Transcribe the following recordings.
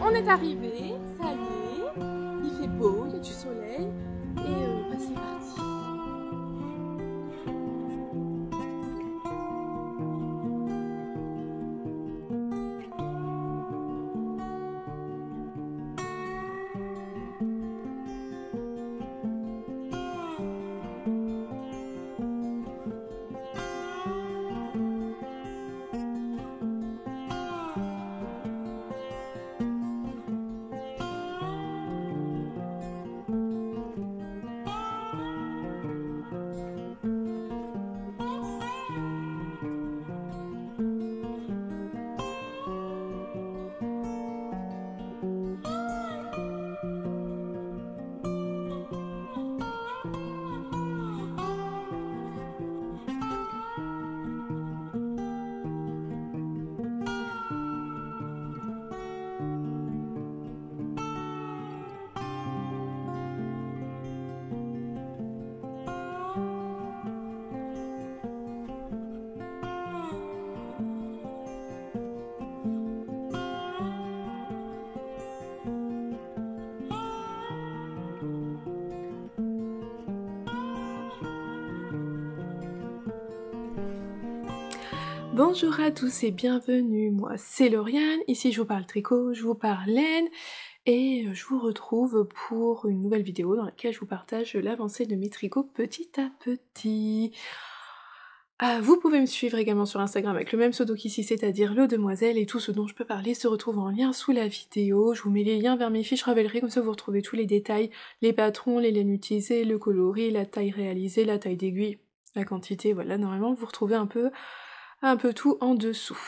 on est arrivé Bonjour à tous et bienvenue, moi c'est Lauriane, ici je vous parle tricot, je vous parle laine et je vous retrouve pour une nouvelle vidéo dans laquelle je vous partage l'avancée de mes tricots petit à petit. Ah, vous pouvez me suivre également sur Instagram avec le même pseudo qu'ici, c'est-à-dire le demoiselle, et tout ce dont je peux parler se retrouve en lien sous la vidéo. Je vous mets les liens vers mes fiches Ravelry, comme ça vous retrouvez tous les détails, les patrons, les laines utilisées, le coloris, la taille réalisée, la taille d'aiguille, la quantité, voilà, normalement vous retrouvez un peu un peu tout en dessous.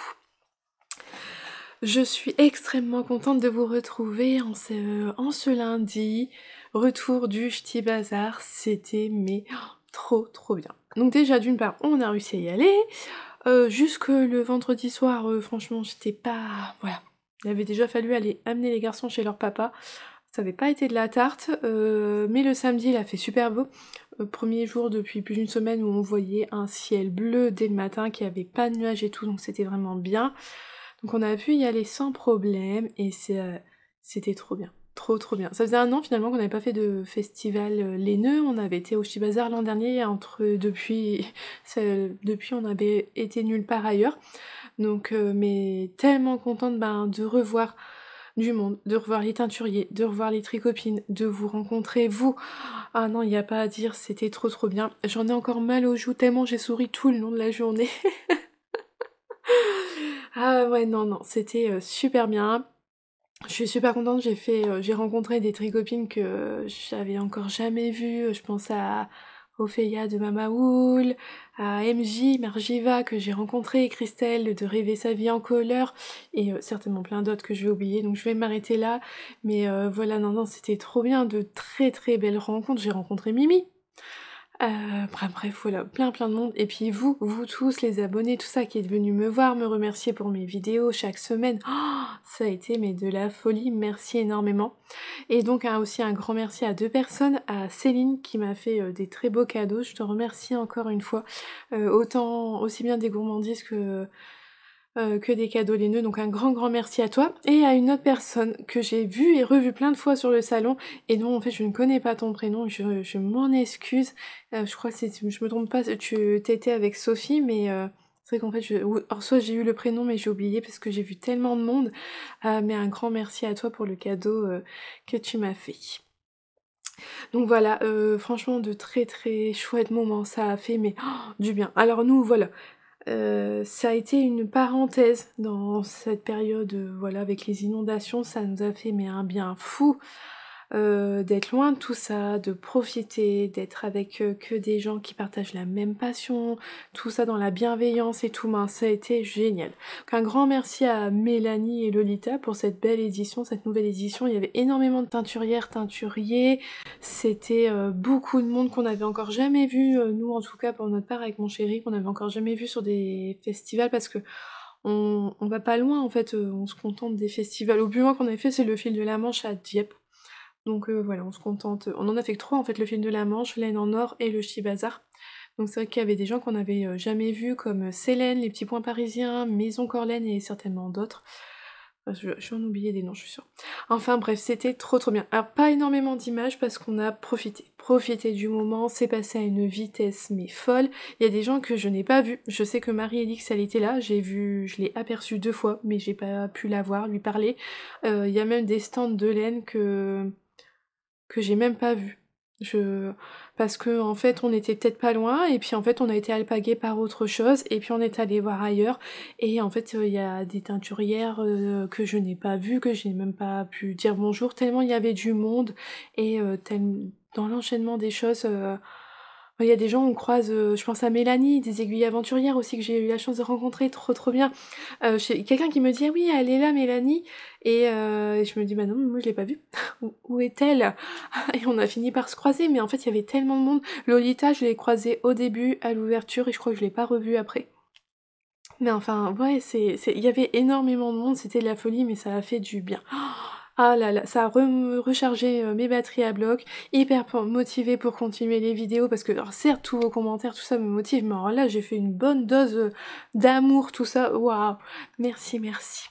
Je suis extrêmement contente de vous retrouver en ce, lundi. Retour du Ch'ti Bazar, c'était mais trop trop bien. Donc déjà d'une part on a réussi à y aller. Euh, jusque le vendredi soir, euh, franchement, j'étais pas. Voilà. Il avait déjà fallu aller amener les garçons chez leur papa. Ça n'avait pas été de la tarte, euh, mais le samedi il a fait super beau. Euh, premier jour depuis plus d'une semaine où on voyait un ciel bleu dès le matin qui avait pas de nuages et tout, donc c'était vraiment bien. Donc on a pu y aller sans problème et euh, c'était trop bien. Trop trop bien. Ça faisait un an finalement qu'on n'avait pas fait de festival laineux. On avait été au Chibazar l'an dernier. Entre depuis, depuis on avait été nulle part ailleurs. Donc mais tellement contente ben, de revoir du monde, de revoir les teinturiers, de revoir les tricopines, de vous rencontrer, vous. Ah non, il n'y a pas à dire, c'était trop trop bien. J'en ai encore mal aux joues tellement j'ai souri tout le long de la journée. ah ouais, non, non, c'était euh, super bien. Je suis super contente, j'ai fait, euh, j'ai rencontré des tricopines que euh, j'avais encore jamais vues. Je pense à Ophélia de Mamaoul, à MJ, Margiva que j'ai rencontré, Christelle de Rêver sa vie en couleur, et euh, certainement plein d'autres que je vais oublier, donc je vais m'arrêter là. Mais euh, voilà, non, non, c'était trop bien, de très très belles rencontres. J'ai rencontré Mimi. Euh, bref, voilà, plein plein de monde. Et puis vous, vous tous, les abonnés, tout ça qui est venu me voir, me remercier pour mes vidéos chaque semaine. Oh, ça a été mais de la folie, merci énormément. Et donc hein, aussi un grand merci à deux personnes, à Céline qui m'a fait euh, des très beaux cadeaux. Je te remercie encore une fois, euh, autant aussi bien des gourmandises que euh, que des cadeaux laineux. Donc un grand grand merci à toi et à une autre personne que j'ai vue et revue plein de fois sur le salon. Et non en fait je ne connais pas ton prénom, je, m'en excuse. Euh, je crois que je me trompe pas, tu t'étais avec Sophie, mais euh, c'est vrai qu'en fait je, soit j'ai eu le prénom mais j'ai oublié parce que j'ai vu tellement de monde. mais un grand merci à toi pour le cadeau que tu m'as fait. Donc voilà, franchement de très très chouettes moments, ça a fait mais oh, du bien. Alors nous voilà, euh, ça a été une parenthèse dans cette période, euh, voilà, avec les inondations, ça nous a fait mais un bien fou euh, d'être loin de tout ça, de profiter, d'être avec euh, que des gens qui partagent la même passion, tout ça dans la bienveillance et tout, ça, ça a été génial. un grand merci à Mélanie et Lolita pour cette belle édition, cette nouvelle édition. Il y avait énormément de teinturières, teinturiers, c'était euh, beaucoup de monde qu'on n'avait encore jamais vu, nous en tout cas pour notre part avec mon chéri, qu'on n'avait encore jamais vu sur des festivals parce que on, va pas loin en fait, on se contente des festivals. Au plus loin qu'on avait fait, c'est le fil de la Manche à Dieppe. Donc euh, voilà, on se contente. On en a fait que trois en fait, le film de la Manche, Laine en or et le Chibazar. Donc c'est vrai qu'il y avait des gens qu'on n'avait euh, jamais vus comme euh, Célène, Les Petits Points Parisiens, Maison Corlaine et certainement d'autres. je, vais en oublié des noms, je suis sûre. Enfin bref, c'était trop trop bien. Alors pas énormément d'images parce qu'on a profité. Profité du moment, c'est passé à une vitesse mais folle. Il y a des gens que je n'ai pas vus. Je sais que Marie-Elix, elle était là. J'ai vu, je l'ai aperçue deux fois, mais j'ai pas pu la voir, lui parler. il y a même des stands de laine que que j'ai même pas vu. Je... Parce que en fait, on était peut-être pas loin, et puis en fait, on a été alpagué par autre chose, et puis on est allé voir ailleurs. Et en fait, euh, il y a des teinturières euh, que je n'ai pas vues, que j'ai même pas pu dire bonjour, tellement il y avait du monde, et euh, tel... dans l'enchaînement des choses. Il y a des gens, on croise, euh, je pense à Mélanie, des aiguilles aventurières aussi que j'ai eu la chance de rencontrer, trop trop bien. Euh, quelqu'un qui me dit ah oui, elle est là, Mélanie. Et euh, je me dis bah non, moi je l'ai pas vue. où, est-elle Et on a fini par se croiser, mais en fait il y avait tellement de monde. Lolita, je l'ai croisée au début, à l'ouverture, et je crois que je l'ai pas revue après. Mais enfin, ouais, c'est, il y avait énormément de monde, c'était de la folie, mais ça a fait du bien. Ah là là, ça a rechargé euh, mes batteries à bloc, hyper motivé pour continuer les vidéos parce que certes tous vos commentaires, tout ça me motive, mais alors là j'ai fait une bonne dose euh, d'amour, tout ça. Waouh, merci, merci.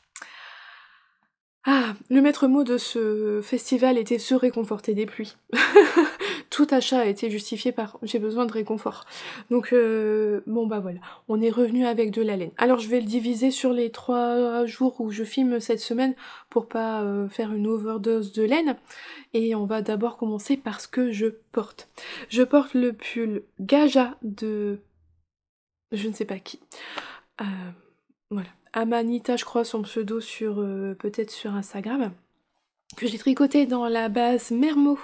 Ah, le maître mot de ce festival était se réconforter des pluies. tout achat a été justifié par j'ai besoin de réconfort. Donc euh, bon bah voilà, on est revenu avec de la laine. Alors je vais le diviser sur les trois jours où je filme cette semaine pour pas euh, faire une overdose de laine. Et on va d'abord commencer par ce que je porte. Je porte le pull Gaja de je ne sais pas qui. Euh, voilà. Amanita, je crois, son pseudo sur peut-être sur Instagram que j'ai tricoté dans la base Mermo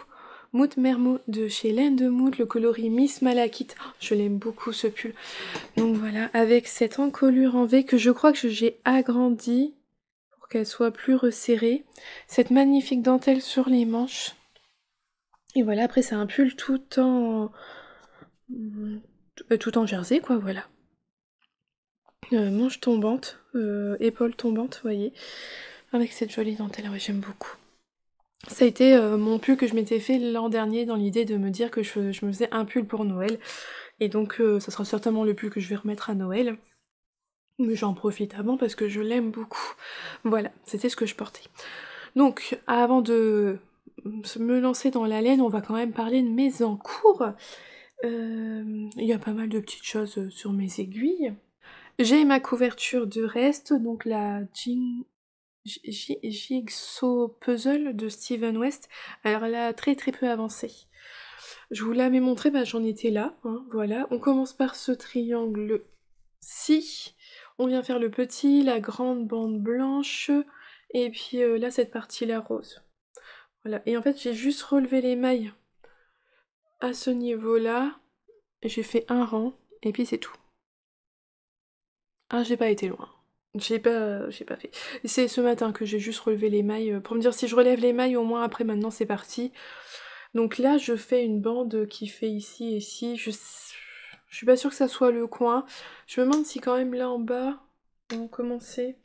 Mout Mermo de chez de Mout, le coloris Miss Malakite. Oh, je l'aime beaucoup ce pull. Donc voilà, avec cette encolure en V que je crois que j'ai agrandie pour qu'elle soit plus resserrée. Cette magnifique dentelle sur les manches. Et voilà, après c'est un pull tout en... Euh, tout en jersey quoi, voilà. Euh, manche tombante, euh, épaule tombante, vous voyez. Avec cette jolie dentelle, j'aime beaucoup. Ça a été euh, mon pull que je m'étais fait l'an dernier dans l'idée de me dire que je, me faisais un pull pour Noël. Et donc euh, ça sera certainement le pull que je vais remettre à Noël. Mais j'en profite avant parce que je l'aime beaucoup. Voilà, c'était ce que je portais. Donc avant de me lancer dans la laine, on va quand même parler de mes encours. Euh, il y a pas mal de petites choses sur mes aiguilles. J'ai ma couverture de reste, donc la jean Jigsaw Puzzle de Steven West. Alors là, très très peu avancé. Je vous l'avais montré, bah, j'en étais là. Hein, voilà, on commence par ce triangle-ci. On vient faire le petit, la grande bande blanche, et puis euh, là, cette partie-là rose. Voilà, et en fait, j'ai juste relevé les mailles à ce niveau-là. J'ai fait un rang, et puis c'est tout. Ah, j'ai pas été loin. J'ai pas, euh, j'ai pas fait. C'est ce matin que j'ai juste relevé les mailles euh, pour me dire si je relève les mailles au moins après maintenant c'est parti. Donc là je fais une bande qui fait ici et ici. Je, suis pas sûre que ça soit le coin. Je me demande si quand même là en bas on commençait.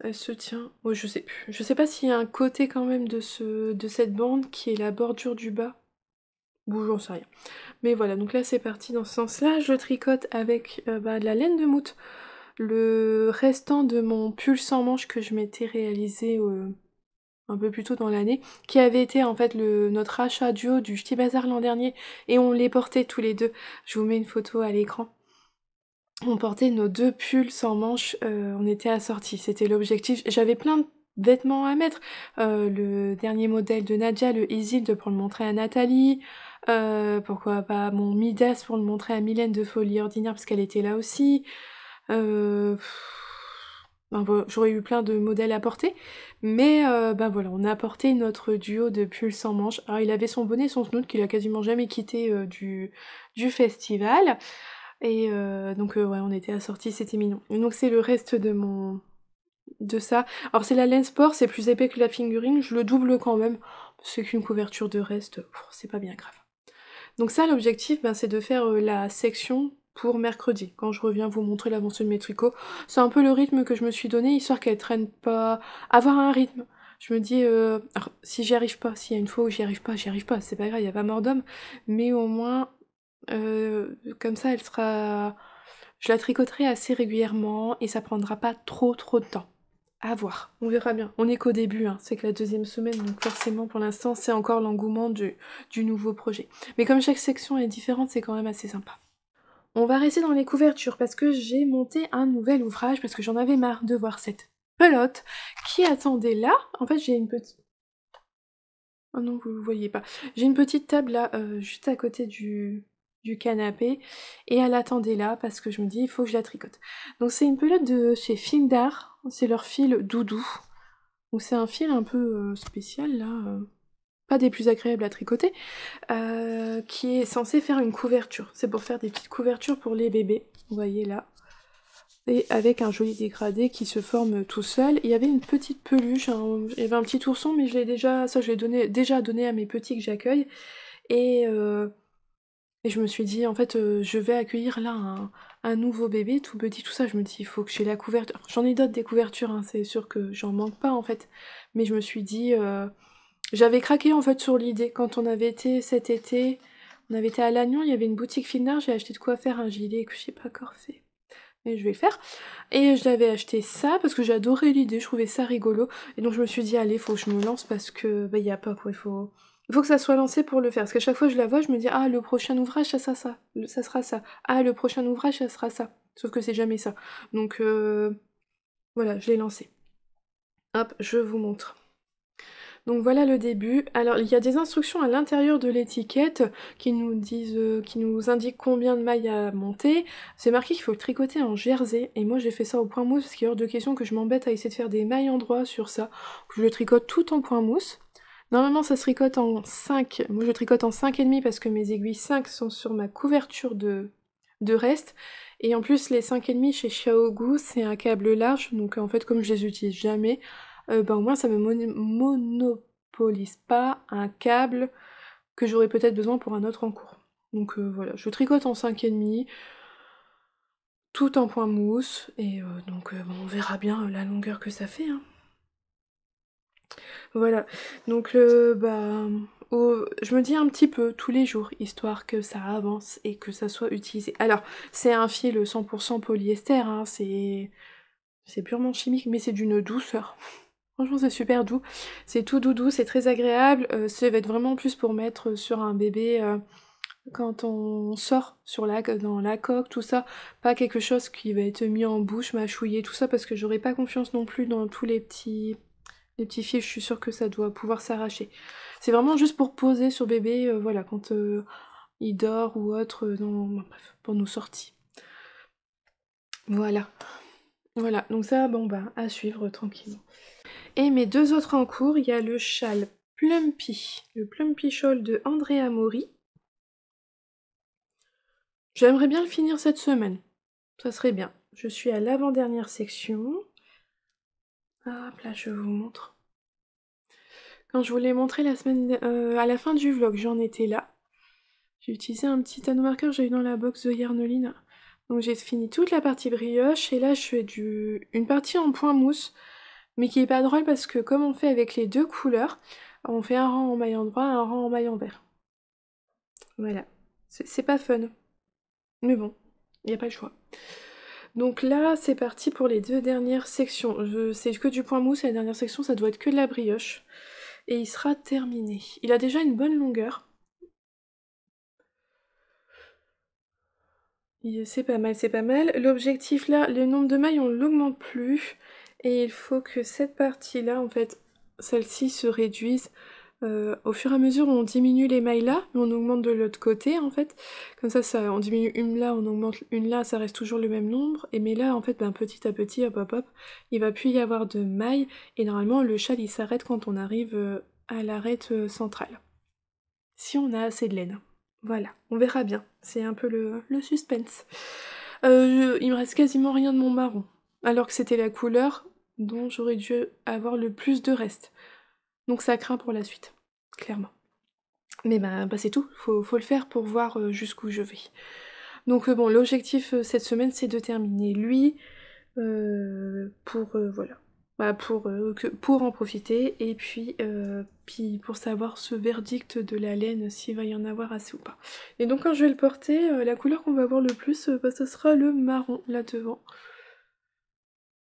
Elle se tient. Moi oh, je sais plus. Je sais pas s'il y a un côté quand même de ce, de cette bande qui est la bordure du bas. Bon, j'en sais rien. Mais voilà, donc là c'est parti dans ce sens-là. Je tricote avec euh, bah, de la laine de moute le restant de mon pull sans manche que je m'étais réalisé euh, un peu plus tôt dans l'année, qui avait été en fait le, notre achat duo du Ch'ti Bazar l'an dernier, et on les portait tous les deux. Je vous mets une photo à l'écran. On portait nos deux pulls sans manches, euh, on était assortis, c'était l'objectif. J'avais plein de vêtements à mettre. Euh, le dernier modèle de Nadia le Isild pour le montrer à Nathalie. pourquoi pas mon Midas pour le montrer à Mylène de Folie Ordinaire parce qu'elle était là aussi. Euh, ben j'aurais eu plein de modèles à porter, mais euh, ben voilà, on a porté notre duo de pulls sans manches. Alors il avait son bonnet son snoot qu'il a quasiment jamais quitté euh, du, du, festival. Et donc ouais, on était assortis, c'était mignon. Et donc c'est le reste de mon de ça. Alors c'est la laine sport, c'est plus épais que la figurine, je le double quand même. C'est qu'une couverture de reste, c'est pas bien grave. Donc ça l'objectif ben, c'est de faire la section pour mercredi, quand je reviens vous montrer l'avancée de mes tricots. C'est un peu le rythme que je me suis donné, histoire qu'elle traîne pas... Avoir un rythme. Je me dis, euh, si j'y arrive pas, s'il y a une fois où j'y arrive pas, j'y arrive pas, c'est pas grave, il n'y a pas mort d'homme, mais au moins, euh, comme ça, elle sera... Je la tricoterai assez régulièrement et ça prendra pas trop trop de temps. À voir, on verra bien. On est qu'au début, hein. c'est que la deuxième semaine, donc forcément pour l'instant c'est encore l'engouement du, du nouveau projet. Mais comme chaque section est différente, c'est quand même assez sympa. On va rester dans les couvertures parce que j'ai monté un nouvel ouvrage parce que j'en avais marre de voir cette pelote qui attendait là. En fait, j'ai une petite... Oh non, vous voyez pas. J'ai une petite table là, euh, juste à côté du, du canapé et elle attendait là parce que je me dis il faut que je la tricote. Donc c'est une pelote de chez Findar, c'est leur fil doudou. Donc c'est un fil un peu euh, spécial là. Euh des plus agréables à tricoter, euh, qui est censé faire une couverture. C'est pour faire des petites couvertures pour les bébés, vous voyez là. Et avec un joli dégradé qui se forme tout seul. Il y avait une petite peluche, il y avait un petit ourson, mais je l'ai déjà, ça je l'ai donné, déjà donné à mes petits que j'accueille. Et, euh, et, je me suis dit, en fait, euh, je vais accueillir là un, nouveau bébé, tout petit, tout ça. Je me dis, il faut que j'ai la couverture. J'en ai d'autres des couvertures, hein, c'est sûr que j'en manque pas en fait. Mais je me suis dit, j'avais craqué en fait sur l'idée quand on avait été cet été, on avait été à Lannion, il y avait une boutique fine j'ai acheté de quoi faire un gilet que je sais pas encore fait. Mais je vais le faire. Et je l'avais acheté ça parce que j'adorais l'idée, je trouvais ça rigolo. Et donc je me suis dit, allez, faut que je me lance parce que, bah, il n'y a pas quoi, il faut, faut que ça soit lancé pour le faire. Parce qu'à chaque fois que je la vois, je me dis, ah, le prochain ouvrage, ça, ça, ça, ça sera ça. Ah, le prochain ouvrage, ça sera ça. Sauf que c'est jamais ça. Donc, euh, voilà, je l'ai lancé. Hop, je vous montre. Donc voilà le début. Alors il y a des instructions à l'intérieur de l'étiquette qui nous disent, euh, qui nous indiquent combien de mailles à monter. C'est marqué qu'il faut le tricoter en jersey et moi j'ai fait ça au point mousse parce qu'il a hors de question que je m'embête à essayer de faire des mailles endroit sur ça. Je le tricote tout en point mousse. Normalement ça se tricote en 5, moi je tricote en 5,5 parce que mes aiguilles 5 sont sur ma couverture de, de reste. Et en plus les 5,5 chez Xiaogu c'est un câble large donc en fait comme je les utilise jamais, euh, ben, au moins ça me monopolise pas un câble que j'aurais peut-être besoin pour un autre en cours. Donc euh, voilà, je tricote en 5,5, tout en point mousse, et euh, donc on verra bien la longueur que ça fait. Hein. Voilà, donc bah, je me dis un petit peu tous les jours, histoire que ça avance et que ça soit utilisé. Alors, c'est un fil 100% polyester, hein, c'est purement chimique, mais c'est d'une douceur. Franchement, c'est super doux. C'est tout doudou, c'est très agréable. Euh, ça va être vraiment plus pour mettre sur un bébé euh, quand on sort sur la, dans la coque, tout ça. Pas quelque chose qui va être mis en bouche, mâchouillé, tout ça, parce que j'aurais pas confiance non plus dans tous les petits, les petits fils. Je suis sûre que ça doit pouvoir s'arracher. C'est vraiment juste pour poser sur bébé, euh, voilà, quand il dort ou autre, dans, bref, pour nos sorties. Voilà. Voilà, donc ça, bon bah, à suivre tranquillement. Et mes deux autres en cours, il y a le châle Plumpy, le Plumpy Shawl de Andrea Mori. J'aimerais bien le finir cette semaine. Ça serait bien. Je suis à l'avant-dernière section. Hop là, je vous montre. Quand je vous l'ai montré la semaine, euh, à la fin du vlog, j'en étais là. J'ai utilisé un petit anneau marqueur que j'ai eu dans la box de Yarnoline. Donc j'ai fini toute la partie brioche et là je fais du... une partie en point mousse mais qui n'est pas drôle parce que comme on fait avec les deux couleurs, on fait un rang en maille en droit, un rang en maille en vert. Voilà, c'est pas fun. Mais bon, il n'y a pas le choix. Donc là, c'est parti pour les deux dernières sections. C'est que du point mousse la dernière section, ça doit être que de la brioche. Et il sera terminé. Il a déjà une bonne longueur. C'est pas mal, c'est pas mal. L'objectif là, le nombre de mailles, on l'augmente plus et il faut que cette partie-là, en fait, celle-ci se réduise. Euh, au fur et à mesure, on diminue les mailles là, mais on augmente de l'autre côté, en fait. Comme ça, ça, on diminue une là, on augmente une là, ça reste toujours le même nombre. Et mais là, en fait, ben, petit à petit, hop, hop, hop, il va plus y avoir de mailles. Et normalement, le châle, il s'arrête quand on arrive euh, à l'arête euh, centrale. Si on a assez de laine. Voilà, on verra bien. C'est un peu le, suspense. il me reste quasiment rien de mon marron. Alors que c'était la couleur dont j'aurais dû avoir le plus de reste. Donc ça craint pour la suite, clairement. Mais bah, bah c'est tout, faut, faut le faire pour voir euh, jusqu'où je vais. Donc euh, bon, l'objectif euh, cette semaine c'est de terminer lui pour voilà. Bah, pour, pour en profiter et puis, puis pour savoir ce verdict de la laine s'il va y en avoir assez ou pas. Et donc quand je vais le porter, la couleur qu'on va avoir le plus, bah, ce sera le marron là devant.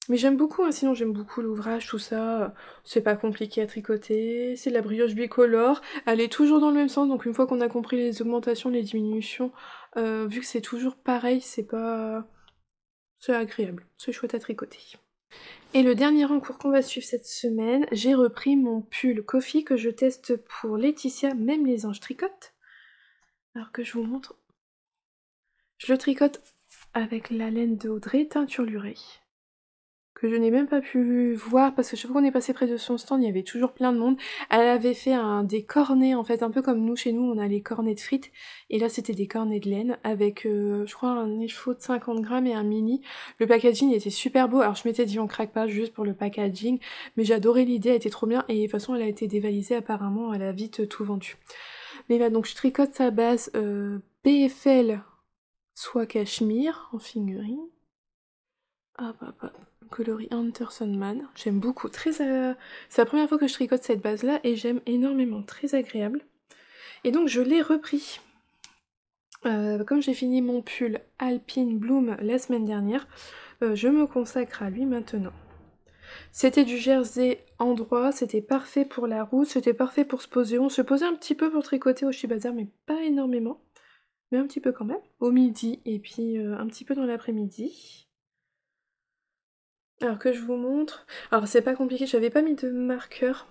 Mais j'aime beaucoup, hein, sinon j'aime beaucoup l'ouvrage, tout ça. C'est pas compliqué à tricoter, c'est de la brioche bicolore. Elle est toujours dans le même sens, donc une fois qu'on a compris les augmentations, les diminutions, euh, vu que c'est toujours pareil, c'est pas... C'est agréable, c'est chouette à tricoter. Et le dernier rencours qu'on va suivre cette semaine, j'ai repris mon pull Coffee que je teste pour Laetitia, même les anges tricotent. Alors que je vous montre. Je le tricote avec la laine de Audrey lurée que je n'ai même pas pu voir parce que chaque fois qu'on est passé près de son stand, il y avait toujours plein de monde. Elle avait fait des cornets en fait, un peu comme nous chez nous, on a les cornets de frites et là c'était des cornets de laine avec euh, je crois un écheveau de 50 grammes et un mini. Le packaging était super beau, alors je m'étais dit on craque pas juste pour le packaging, mais j'adorais l'idée, elle était trop bien et de toute façon elle a été dévalisée apparemment, elle a vite tout vendu. Mais là donc je tricote sa base euh, BFL soit cachemire en figurine. Hop hop hop coloris Anderson J'aime beaucoup. Très, euh, c'est la première fois que je tricote cette base-là et j'aime énormément. Très agréable. Et donc je l'ai repris. Euh, comme j'ai fini mon pull Alpine Bloom la semaine dernière, euh, je me consacre à lui maintenant. C'était du jersey endroit, c'était parfait pour la route, c'était parfait pour se poser. On se posait un petit peu pour tricoter au Shibazar, mais pas énormément, mais un petit peu quand même, au midi et puis un petit peu dans l'après-midi. Alors que je vous montre. Alors c'est pas compliqué, j'avais pas mis de marqueur.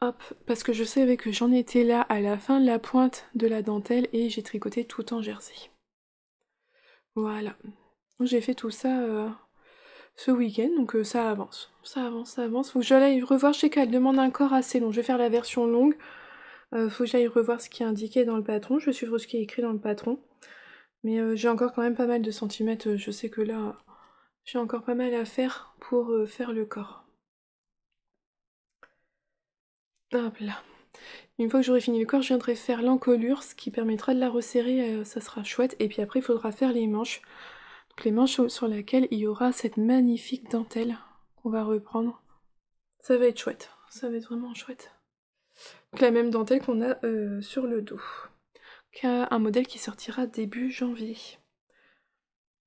Hop, parce que je savais que j'en étais là à la fin de la pointe de la dentelle et j'ai tricoté tout en jersey. Voilà. J'ai fait tout ça euh, ce week-end, donc euh, ça avance. Ça avance, ça avance. Faut que j'aille revoir, je sais qu'elle demande un corps assez long. Je vais faire la version longue. Euh, faut que j'aille revoir ce qui est indiqué dans le patron. Je vais suivre ce qui est écrit dans le patron. Mais j'ai encore quand même pas mal de centimètres. Je sais que là, j'ai encore pas mal à faire pour euh, faire le corps. Hop là. Une fois que j'aurai fini le corps, je viendrai faire l'encolure, ce qui permettra de la resserrer, euh, ça sera chouette. Et puis après, il faudra faire les manches. Donc les manches sur lesquelles il y aura cette magnifique dentelle qu'on va reprendre. Ça va être chouette, ça va être vraiment chouette. Donc la même dentelle qu'on a euh, sur le dos. un modèle qui sortira début janvier.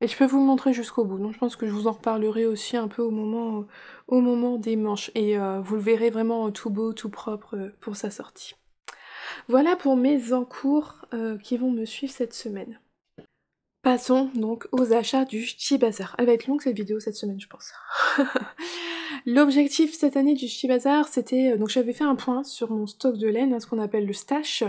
Et je peux vous le montrer jusqu'au bout. Donc je pense que je vous en reparlerai aussi un peu au moment, au moment des manches. Et euh, vous le verrez vraiment tout beau, tout propre euh, pour sa sortie. Voilà pour mes encours euh, qui vont me suivre cette semaine. Passons donc aux achats du Chibazar. Elle va être longue cette vidéo cette semaine, je pense. L'objectif cette année du Chibazar, c'était... Donc j'avais fait un point sur mon stock de laine, hein, ce qu'on appelle le stash.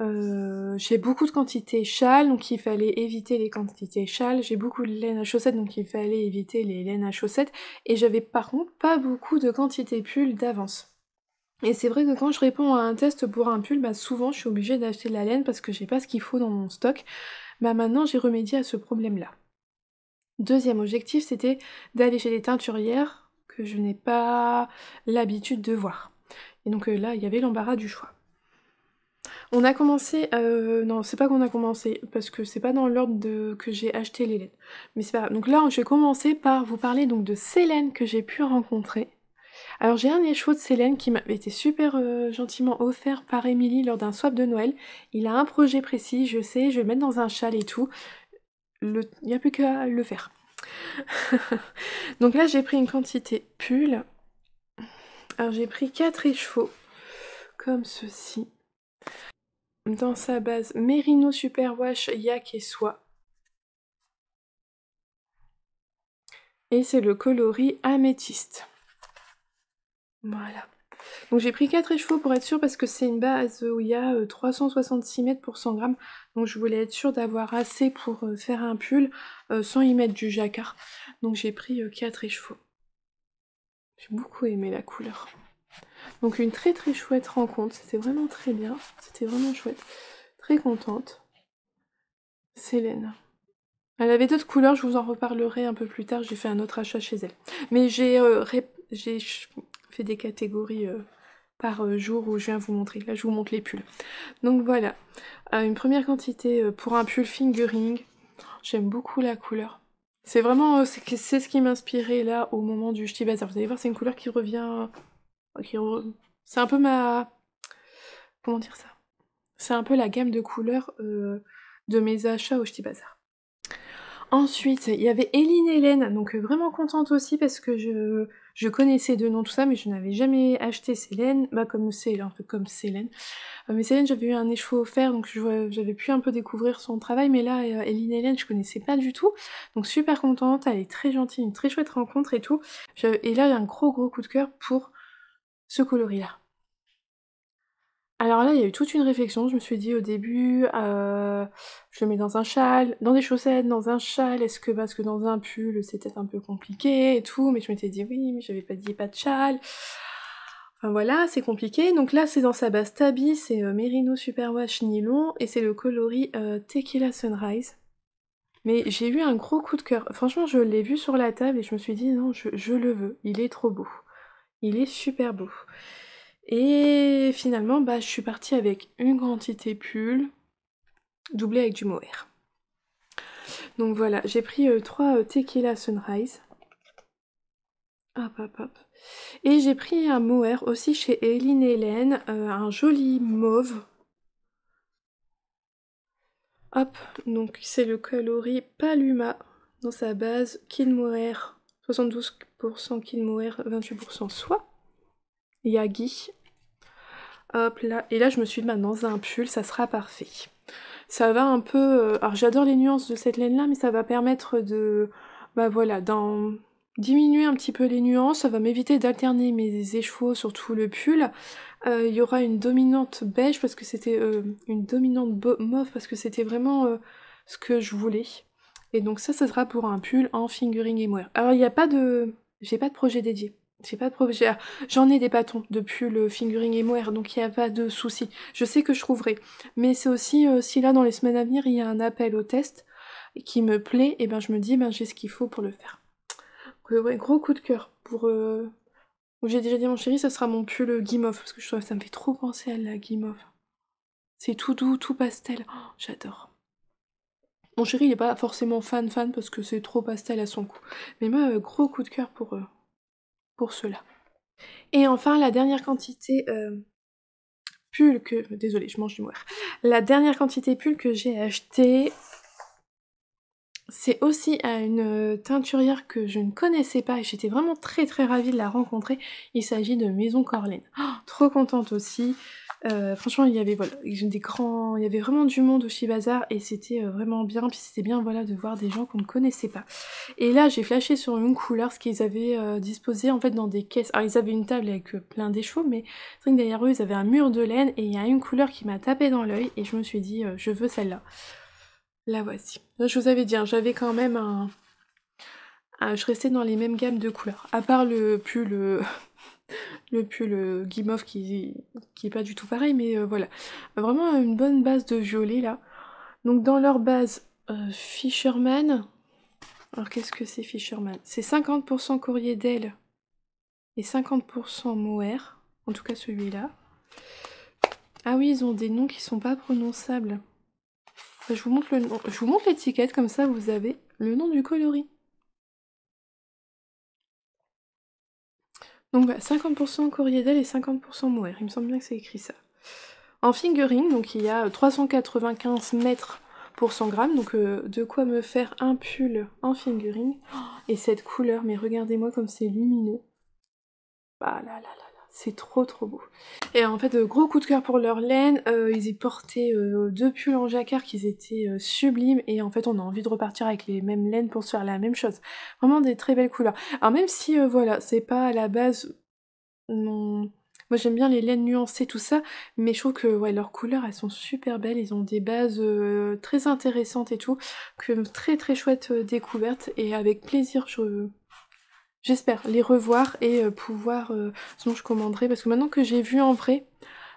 Euh, j'ai beaucoup de quantités châles, donc il fallait éviter les quantités châles. J'ai beaucoup de laine à chaussettes, donc il fallait éviter les laines à chaussettes. Et j'avais par contre pas beaucoup de quantités pulls d'avance. Et c'est vrai que quand je réponds à un test pour un pull, bah souvent je suis obligée d'acheter de la laine parce que j'ai pas ce qu'il faut dans mon stock. Bah maintenant j'ai remédié à ce problème-là. Deuxième objectif, c'était d'aller chez des teinturières que je n'ai pas l'habitude de voir. Et donc euh, là, il y avait l'embarras du choix. On a commencé, euh, non c'est pas qu'on a commencé, parce que c'est pas dans l'ordre que j'ai acheté les lettres, mais c'est pas grave. Donc là je vais commencer par vous parler donc de Célène que j'ai pu rencontrer. Alors j'ai un écheveau de Célène qui m'avait été super euh, gentiment offert par Émilie lors d'un swap de Noël. Il a un projet précis, je sais, je vais le mettre dans un châle et tout. Il n'y a plus qu'à le faire. donc là j'ai pris une quantité pull. Alors j'ai pris 4 échevaux comme ceci dans sa base Merino Superwash Yak et Soie. Et c'est le coloris améthyste. Voilà. Donc j'ai pris 4 écheveaux pour être sûre parce que c'est une base euh, où il y a 366 euh, mètres pour 100 grammes. Donc je voulais être sûre d'avoir assez pour euh, faire un pull sans y mettre du jacquard. Donc j'ai pris 4 écheveaux. J'ai beaucoup aimé la couleur. Donc une très très chouette rencontre, c'était vraiment très bien, c'était vraiment chouette. Très contente. Célène. Elle avait d'autres couleurs, je vous en reparlerai un peu plus tard, j'ai fait un autre achat chez elle. Mais j'ai euh, fait des catégories euh, par euh, jour où je viens vous montrer. Là, je vous montre les pulls. Donc voilà, une première quantité pour un pull fingering. J'aime beaucoup la couleur. C'est vraiment c'est ce qui m'inspirait là au moment du ch'ti bazar. Vous allez voir, c'est une couleur qui revient c'est un peu ma. Comment dire ça C'est un peu la gamme de couleurs euh, de mes achats au Ch'ti Bazar. Ensuite, il y avait Eline Hélène, donc euh, vraiment contente aussi parce que je, connaissais de nom tout ça, mais je n'avais jamais acheté Célène, bah comme Célène, comme Célène. Euh, mais Célène, j'avais eu un écheveau offert, donc j'avais pu un peu découvrir son travail, mais là, Eline Hélène, je connaissais pas du tout. Donc super contente, elle est très gentille, une très chouette rencontre et tout. et là, il y a un gros gros coup de cœur pour ce coloris-là. Alors là, il y a eu toute une réflexion. Je me suis dit au début, euh, je le mets dans un châle, dans des chaussettes, dans un châle. Est-ce que parce que dans un pull, c'était un peu compliqué et tout Mais je m'étais dit oui, mais j'avais pas dit pas de châle. Enfin voilà, c'est compliqué. Donc là, c'est dans sa base Tabi, c'est euh, Merino Superwash Nylon et c'est le coloris euh, Tequila Sunrise. Mais j'ai eu un gros coup de cœur. Franchement, je l'ai vu sur la table et je me suis dit non, je le veux. Il est trop beau. Il est super beau. Et finalement, bah, je suis partie avec une quantité pull doublée avec du mohair. Donc voilà, j'ai pris euh, trois euh, tequila sunrise. Hop, hop, hop. Et j'ai pris un mohair aussi chez Eileen Hélène, euh, un joli mauve. Hop, donc c'est le coloris Paluma dans sa base Kin 72% mohair, 28% Soi. Yagi. Hop là. Et là, je me suis maintenant, bah, dans un pull, ça sera parfait. Ça va un peu... Euh, alors, j'adore les nuances de cette laine-là, mais ça va permettre de... Bah voilà, d'en diminuer un petit peu les nuances, ça va m'éviter d'alterner mes écheveaux sur tout le pull. Euh, il y aura une dominante beige parce que c'était euh, une dominante mauve parce que c'était vraiment ce que je voulais. Et donc ça, ça sera pour un pull en fingering et moire. Alors il n'y a pas de... J'ai pas de projet dédié. J'ai pas de projet. J'en ai des bâtons de pull euh, fingering et moire, donc il n'y a pas de souci. Je sais que je trouverai. Mais c'est aussi euh, si là dans les semaines à venir il y a un appel au test qui me plaît, et eh ben je me dis ben j'ai ce qu'il faut pour le faire. Euh, gros coup de cœur pour. J'ai déjà dit mon chéri, ça sera mon pull Guimauve parce que je trouve ça me fait trop penser à la Guimauve. C'est tout doux, tout pastel. Oh, j'adore. Mon chéri, il n'est pas forcément fan fan parce que c'est trop pastel à son coup. Mais moi, euh, gros coup de cœur pour, eux pour cela. Et enfin, la dernière quantité euh, pull que... Désolée, je mange du moire. La dernière quantité pull que j'ai acheté, c'est aussi à une euh, teinturière que je ne connaissais pas et j'étais vraiment très très ravie de la rencontrer. Il s'agit de Maison Corline. Oh, trop contente aussi. Euh, franchement, il y avait voilà, des grands, il y avait vraiment du monde au Shibazar et c'était euh, vraiment bien. Puis c'était bien voilà de voir des gens qu'on ne connaissait pas. Et là, j'ai flashé sur une couleur ce qu'ils avaient euh, disposé en fait dans des caisses. Alors ils avaient une table avec plein d'échaux, mais derrière eux ils avaient un mur de laine et il y a une couleur qui m'a tapé dans l'œil et je me suis dit je veux celle-là. La voici. je vous avais dit, hein, j'avais quand même un, je restais dans les mêmes gammes de couleurs, à part le pull, le, le pull euh, qui, qui est pas du tout pareil, mais euh, voilà. Vraiment une bonne base de violet là. Donc dans leur base euh, Fisherman, alors qu'est-ce que c'est Fisherman C'est 50% courrier d'elle et 50% mohair, en tout cas celui-là. Ah oui, ils ont des noms qui sont pas prononçables. je vous montre l'étiquette, comme ça vous avez le nom du coloris. Donc 50% courrier et 50% mohair. il me semble bien que c'est écrit ça. En fingering, donc il y a 395 mètres pour 100 grammes, donc euh, de quoi me faire un pull en fingering. Et cette couleur, mais regardez-moi comme c'est lumineux. Bah là là là. C'est trop trop beau. Et en fait, euh, gros coup de cœur pour leur laine. Euh, ils y portaient euh, deux pulls en jacquard qui étaient sublimes. Et en fait, on a envie de repartir avec les mêmes laines pour se faire la même chose. Vraiment des très belles couleurs. Alors même si, voilà, c'est pas à la base... Moi j'aime bien les laines nuancées, tout ça, mais je trouve que ouais, leurs couleurs elles sont super belles, ils ont des bases très intéressantes et tout, que très très chouette découverte et avec plaisir je J'espère les revoir et euh, pouvoir... Euh, sinon je commanderai, parce que maintenant que j'ai vu en vrai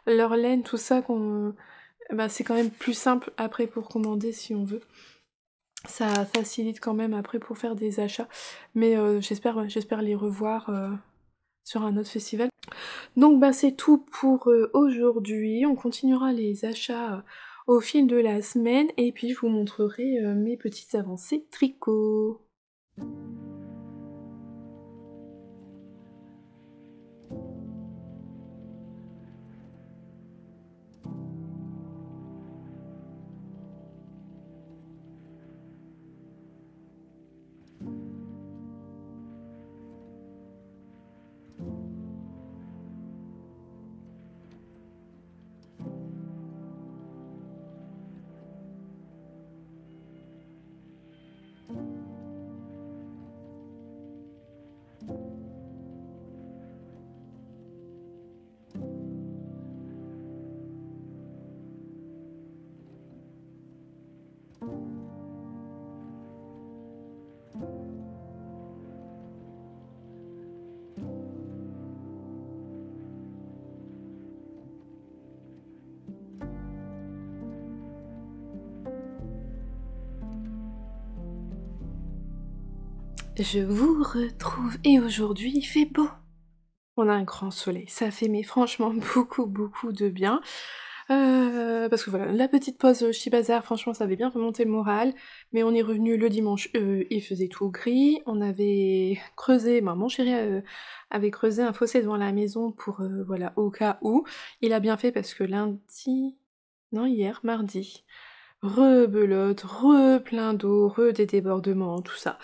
leur laine, tout ça, eh ben, c'est quand même plus simple après pour commander si on veut. Ça facilite quand même après pour faire des achats. Mais euh, j'espère, j'espère les revoir sur un autre festival. Donc ben, c'est tout pour aujourd'hui. On continuera les achats au fil de la semaine et puis je vous montrerai mes petites avancées tricot. Je vous retrouve et aujourd'hui il fait beau. On a un grand soleil, ça fait mais franchement beaucoup beaucoup de bien. Euh, parce que voilà, la petite pause chez Bazar, franchement, ça avait bien remonté le moral. Mais on est revenu le dimanche, euh, il faisait tout gris. On avait creusé, ben, mon chéri euh, avait creusé un fossé devant la maison pour, voilà, au cas où. Il a bien fait parce que lundi, non, hier, mardi, rebelote, re plein d'eau, re des débordements, tout ça.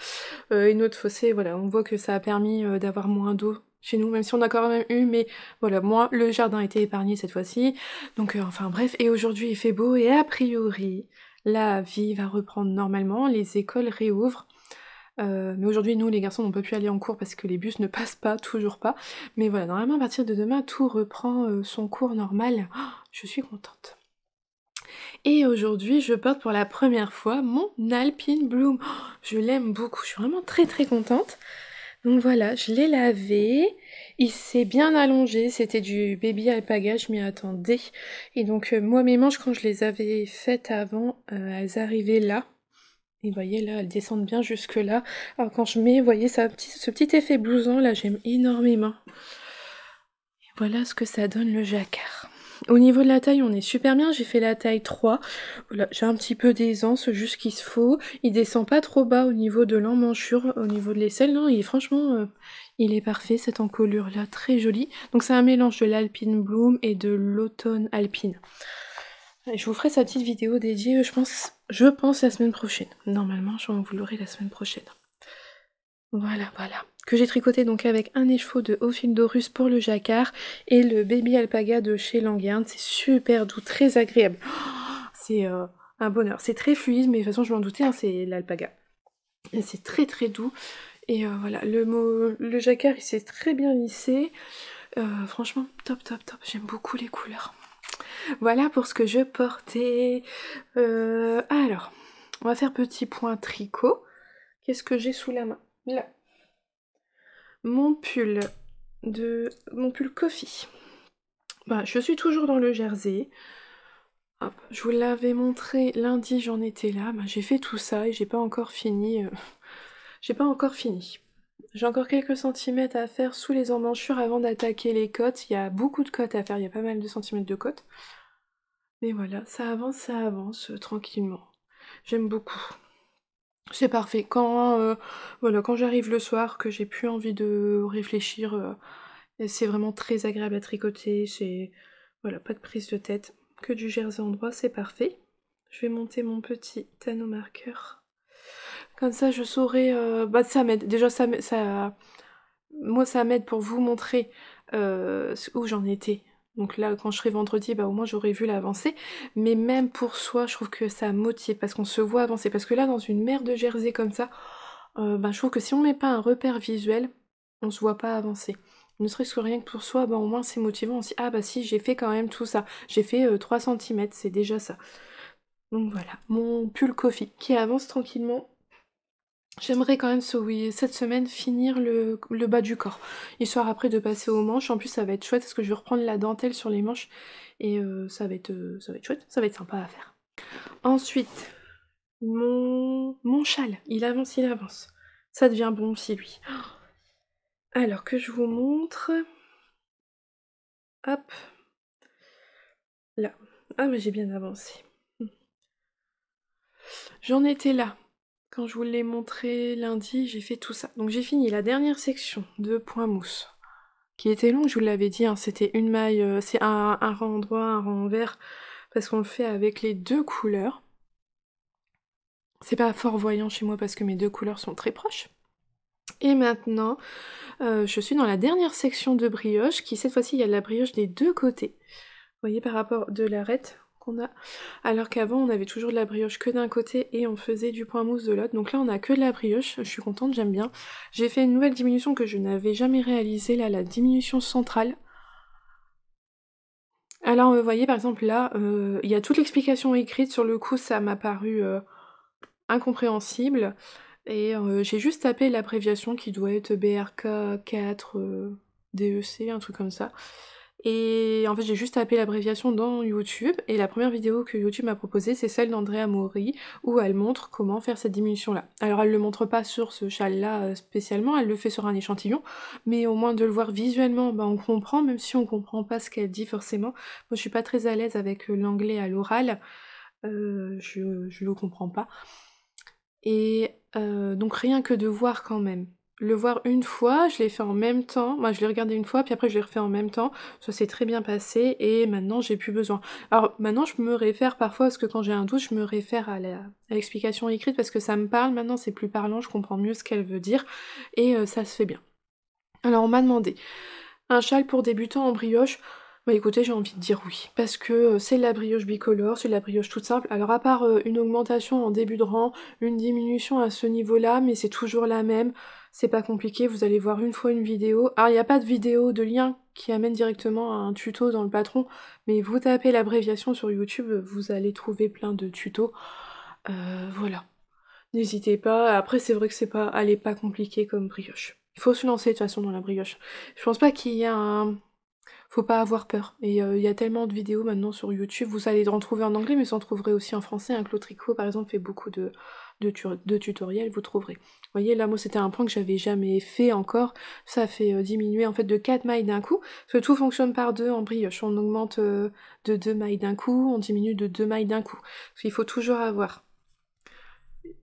Euh, une autre fossée, voilà, on voit que ça a permis euh, d'avoir moins d'eau chez nous, même si on a quand même eu, mais voilà, moi, le jardin était épargné cette fois-ci. Donc, euh, enfin bref, et aujourd'hui il fait beau, et a priori, la vie va reprendre normalement, les écoles réouvrent. mais aujourd'hui, nous, les garçons, on ne peut plus aller en cours parce que les bus ne passent pas, toujours pas. Mais voilà, normalement, à partir de demain, tout reprend son cours normal. Oh, je suis contente. Et aujourd'hui, je porte pour la première fois mon Alpine Bloom. Oh, je l'aime beaucoup, je suis vraiment très très contente. Donc voilà, je l'ai lavé, il s'est bien allongé, c'était du baby alpaga, je m'y attendais. Et donc euh, moi mes manches quand je les avais faites avant, euh, elles arrivaient là. Et voyez là, elles descendent bien jusque là. Alors quand je mets, vous voyez ça, ce petit effet blousant là, j'aime énormément. Et voilà ce que ça donne le jacquard. Au niveau de la taille, on est super bien. J'ai fait la taille 3. j'ai un petit peu d'aisance, juste qu'il se faut. Il descend pas trop bas au niveau de l'emmanchure, au niveau de l'aisselle. Non, il est franchement, euh, il est parfait, cette encolure-là, très jolie. Donc c'est un mélange de l'Alpine Bloom et de l'Automne Alpine. je vous ferai sa petite vidéo dédiée, je pense, je pense la semaine prochaine. Normalement, je vous l'aurai la semaine prochaine. Voilà, voilà que j'ai tricoté donc avec un écheveau de haut Dorus pour le jacquard et le baby alpaga de chez Languerne. C'est super doux, très agréable. Oh, c'est euh, un bonheur. C'est très fluide, mais de toute façon, je m'en doutais, hein, c'est l'alpaga. C'est très très doux. Et euh, voilà, le, le jacquard, il s'est très bien lissé. Euh, franchement, top, top, top. J'aime beaucoup les couleurs. Voilà pour ce que je portais. alors, on va faire petit point tricot. Qu'est-ce que j'ai sous la main Là, mon pull de mon pull coffee. Bah, je suis toujours dans le jersey. je vous l'avais montré lundi, j'en étais là. Bah, j'ai fait tout ça et j'ai pas encore fini. Euh, j'ai pas encore fini. J'ai encore quelques centimètres à faire sous les emmanchures avant d'attaquer les côtes. Il y a beaucoup de côtes à faire, il y a pas mal de centimètres de côtes. Mais voilà, ça avance, ça avance euh, tranquillement. J'aime beaucoup. C'est parfait. Quand, euh, voilà, quand j'arrive le soir, que j'ai plus envie de réfléchir, euh, c'est vraiment très agréable à tricoter. C'est voilà, pas de prise de tête, que du jersey en droit, c'est parfait. Je vais monter mon petit tanneau marqueur. Comme ça, je saurai. Euh, bah, ça m'aide. Déjà, ça, ça, moi, ça m'aide pour vous montrer où j'en étais donc là, quand je serai vendredi, bah, au moins j'aurais vu l'avancée. Mais même pour soi, je trouve que ça motive parce qu'on se voit avancer. Parce que là, dans une mer de Jersey comme ça, euh, bah, je trouve que si on ne met pas un repère visuel, on ne se voit pas avancer. Ne serait-ce que rien que pour soi, bah, au moins c'est motivant. On se dit, ah bah si, j'ai fait quand même tout ça. J'ai fait 3 euh, cm, c'est déjà ça. Donc voilà, mon pull coffee qui avance tranquillement J'aimerais quand même cette semaine finir le, bas du corps, histoire après de passer aux manches. En plus, ça va être chouette parce que je vais reprendre la dentelle sur les manches et euh, ça, va être, euh, ça va être chouette, ça va être sympa à faire. Ensuite, mon, mon châle, il avance, il avance. Ça devient bon aussi, lui. Alors que je vous montre. Hop. Là. Ah, mais j'ai bien avancé. J'en étais là. Quand je vous l'ai montré lundi, j'ai fait tout ça. Donc j'ai fini la dernière section de point mousse, qui était longue, je vous l'avais dit, hein. c'était une maille, euh, c'est un, un, rang droit, un rang vert, parce qu'on le fait avec les deux couleurs. C'est pas fort voyant chez moi parce que mes deux couleurs sont très proches. Et maintenant, euh, je suis dans la dernière section de brioche, qui cette fois-ci, il y a de la brioche des deux côtés. Vous voyez, par rapport de l'arête alors qu'avant, on avait toujours de la brioche que d'un côté et on faisait du point mousse de l'autre. Donc là, on a que de la brioche. Je suis contente, j'aime bien. J'ai fait une nouvelle diminution que je n'avais jamais réalisée, là, la diminution centrale. Alors, vous euh, voyez, par exemple, là, euh, il y a toute l'explication écrite. Sur le coup, ça m'a paru euh, incompréhensible. Et j'ai juste tapé l'abréviation qui doit être BRK4DEC, un truc comme ça. Et en fait, j'ai juste tapé l'abréviation dans YouTube. Et la première vidéo que YouTube m'a proposée, c'est celle d'Andrea Mori, où elle montre comment faire cette diminution-là. Alors, elle le montre pas sur ce châle-là euh, spécialement, elle le fait sur un échantillon. Mais au moins de le voir visuellement, ben, on comprend, même si on ne comprend pas ce qu'elle dit forcément. Moi, je suis pas très à l'aise avec euh, l'anglais à l'oral. Euh, je, ne le comprends pas. Et donc rien que de voir quand même le voir une fois, je l'ai fait en même temps. Moi, je l'ai regardé une fois, puis après, je l'ai refait en même temps. Ça s'est très bien passé et maintenant, j'ai plus besoin. Alors, maintenant, je me réfère parfois, ce que quand j'ai un doute, je me réfère à l'explication écrite parce que ça me parle. Maintenant, c'est plus parlant, je comprends mieux ce qu'elle veut dire et euh, ça se fait bien. Alors, on m'a demandé un châle pour débutants en brioche. Bah écoutez, j'ai envie de dire oui, parce que euh, c'est la brioche bicolore, c'est la brioche toute simple. Alors à part euh, une augmentation en début de rang, une diminution à ce niveau-là, mais c'est toujours la même. C'est pas compliqué, vous allez voir une fois une vidéo. Alors il n'y a pas de vidéo de lien qui amène directement à un tuto dans le patron, mais vous tapez l'abréviation sur YouTube, vous allez trouver plein de tutos. Euh, voilà. N'hésitez pas. Après c'est vrai que c'est pas. Elle pas compliqué comme brioche. Il faut se lancer de toute façon dans la brioche. Je pense pas qu'il y a un. Faut pas avoir peur. Et euh, il y a tellement de vidéos maintenant sur YouTube. Vous allez en trouver en anglais, mais vous en trouverez aussi en français. Un hein. Tricot, par exemple, fait beaucoup de, de, tutoriels, vous trouverez. Vous voyez, là, moi, c'était un point que j'avais jamais fait encore. Ça fait euh, diminuer, en fait, de 4 mailles d'un coup. Parce que tout fonctionne par deux en brioche. On augmente euh, de 2 mailles d'un coup, on diminue de 2 mailles d'un coup. Parce qu'il faut toujours avoir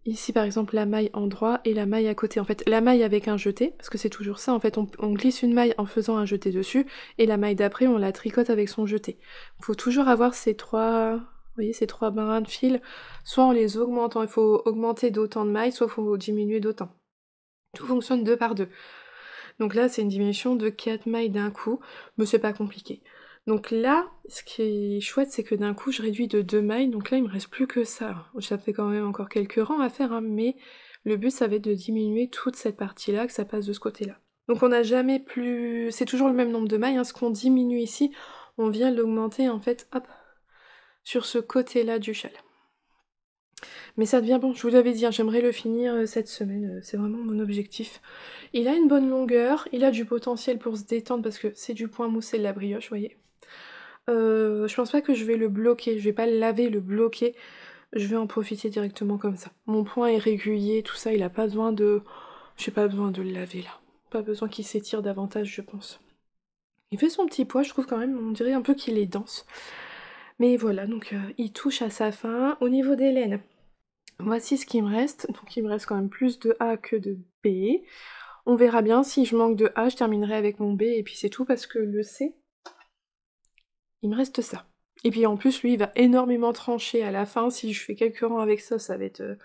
ici par exemple la maille en droit et la maille à côté. En fait, la maille avec un jeté, parce que c'est toujours ça, en fait, on, on, glisse une maille en faisant un jeté dessus, et la maille d'après, on la tricote avec son jeté. Il faut toujours avoir ces trois, vous voyez ces trois brins de fil, soit en les augmentant, il faut augmenter d'autant de mailles, soit il faut diminuer d'autant. Tout fonctionne deux par deux. Donc là, c'est une diminution de 4 mailles d'un coup, mais c'est pas compliqué. Donc là, ce qui est chouette, c'est que d'un coup, je réduis de deux mailles, donc là, il me reste plus que ça. Ça fait quand même encore quelques rangs à faire, hein, mais le but, ça va être de diminuer toute cette partie-là, que ça passe de ce côté-là. Donc on n'a jamais plus... C'est toujours le même nombre de mailles, hein. ce qu'on diminue ici, on vient l'augmenter en fait, hop, sur ce côté-là du châle. Mais ça devient bon, je vous avais dit, hein, j'aimerais le finir euh, cette semaine, euh, c'est vraiment mon objectif. Il a une bonne longueur, il a du potentiel pour se détendre parce que c'est du point moussé de la brioche, vous voyez. Euh, je pense pas que je vais le bloquer, je vais pas le laver, le bloquer, je vais en profiter directement comme ça. Mon point est régulier, tout ça, il a pas besoin de... J'ai pas besoin de le laver là, pas besoin qu'il s'étire davantage je pense. Il fait son petit poids, je trouve quand même, on dirait un peu qu'il est dense. Mais voilà, donc euh, il touche à sa fin. Au niveau des voici ce qui me reste. Donc il me reste quand même plus de A que de B. On verra bien, si je manque de A, je terminerai avec mon B et puis c'est tout parce que le C, il me reste ça. Et puis en plus, lui, il va énormément trancher à la fin. Si je fais quelques rangs avec ça, ça va être euh,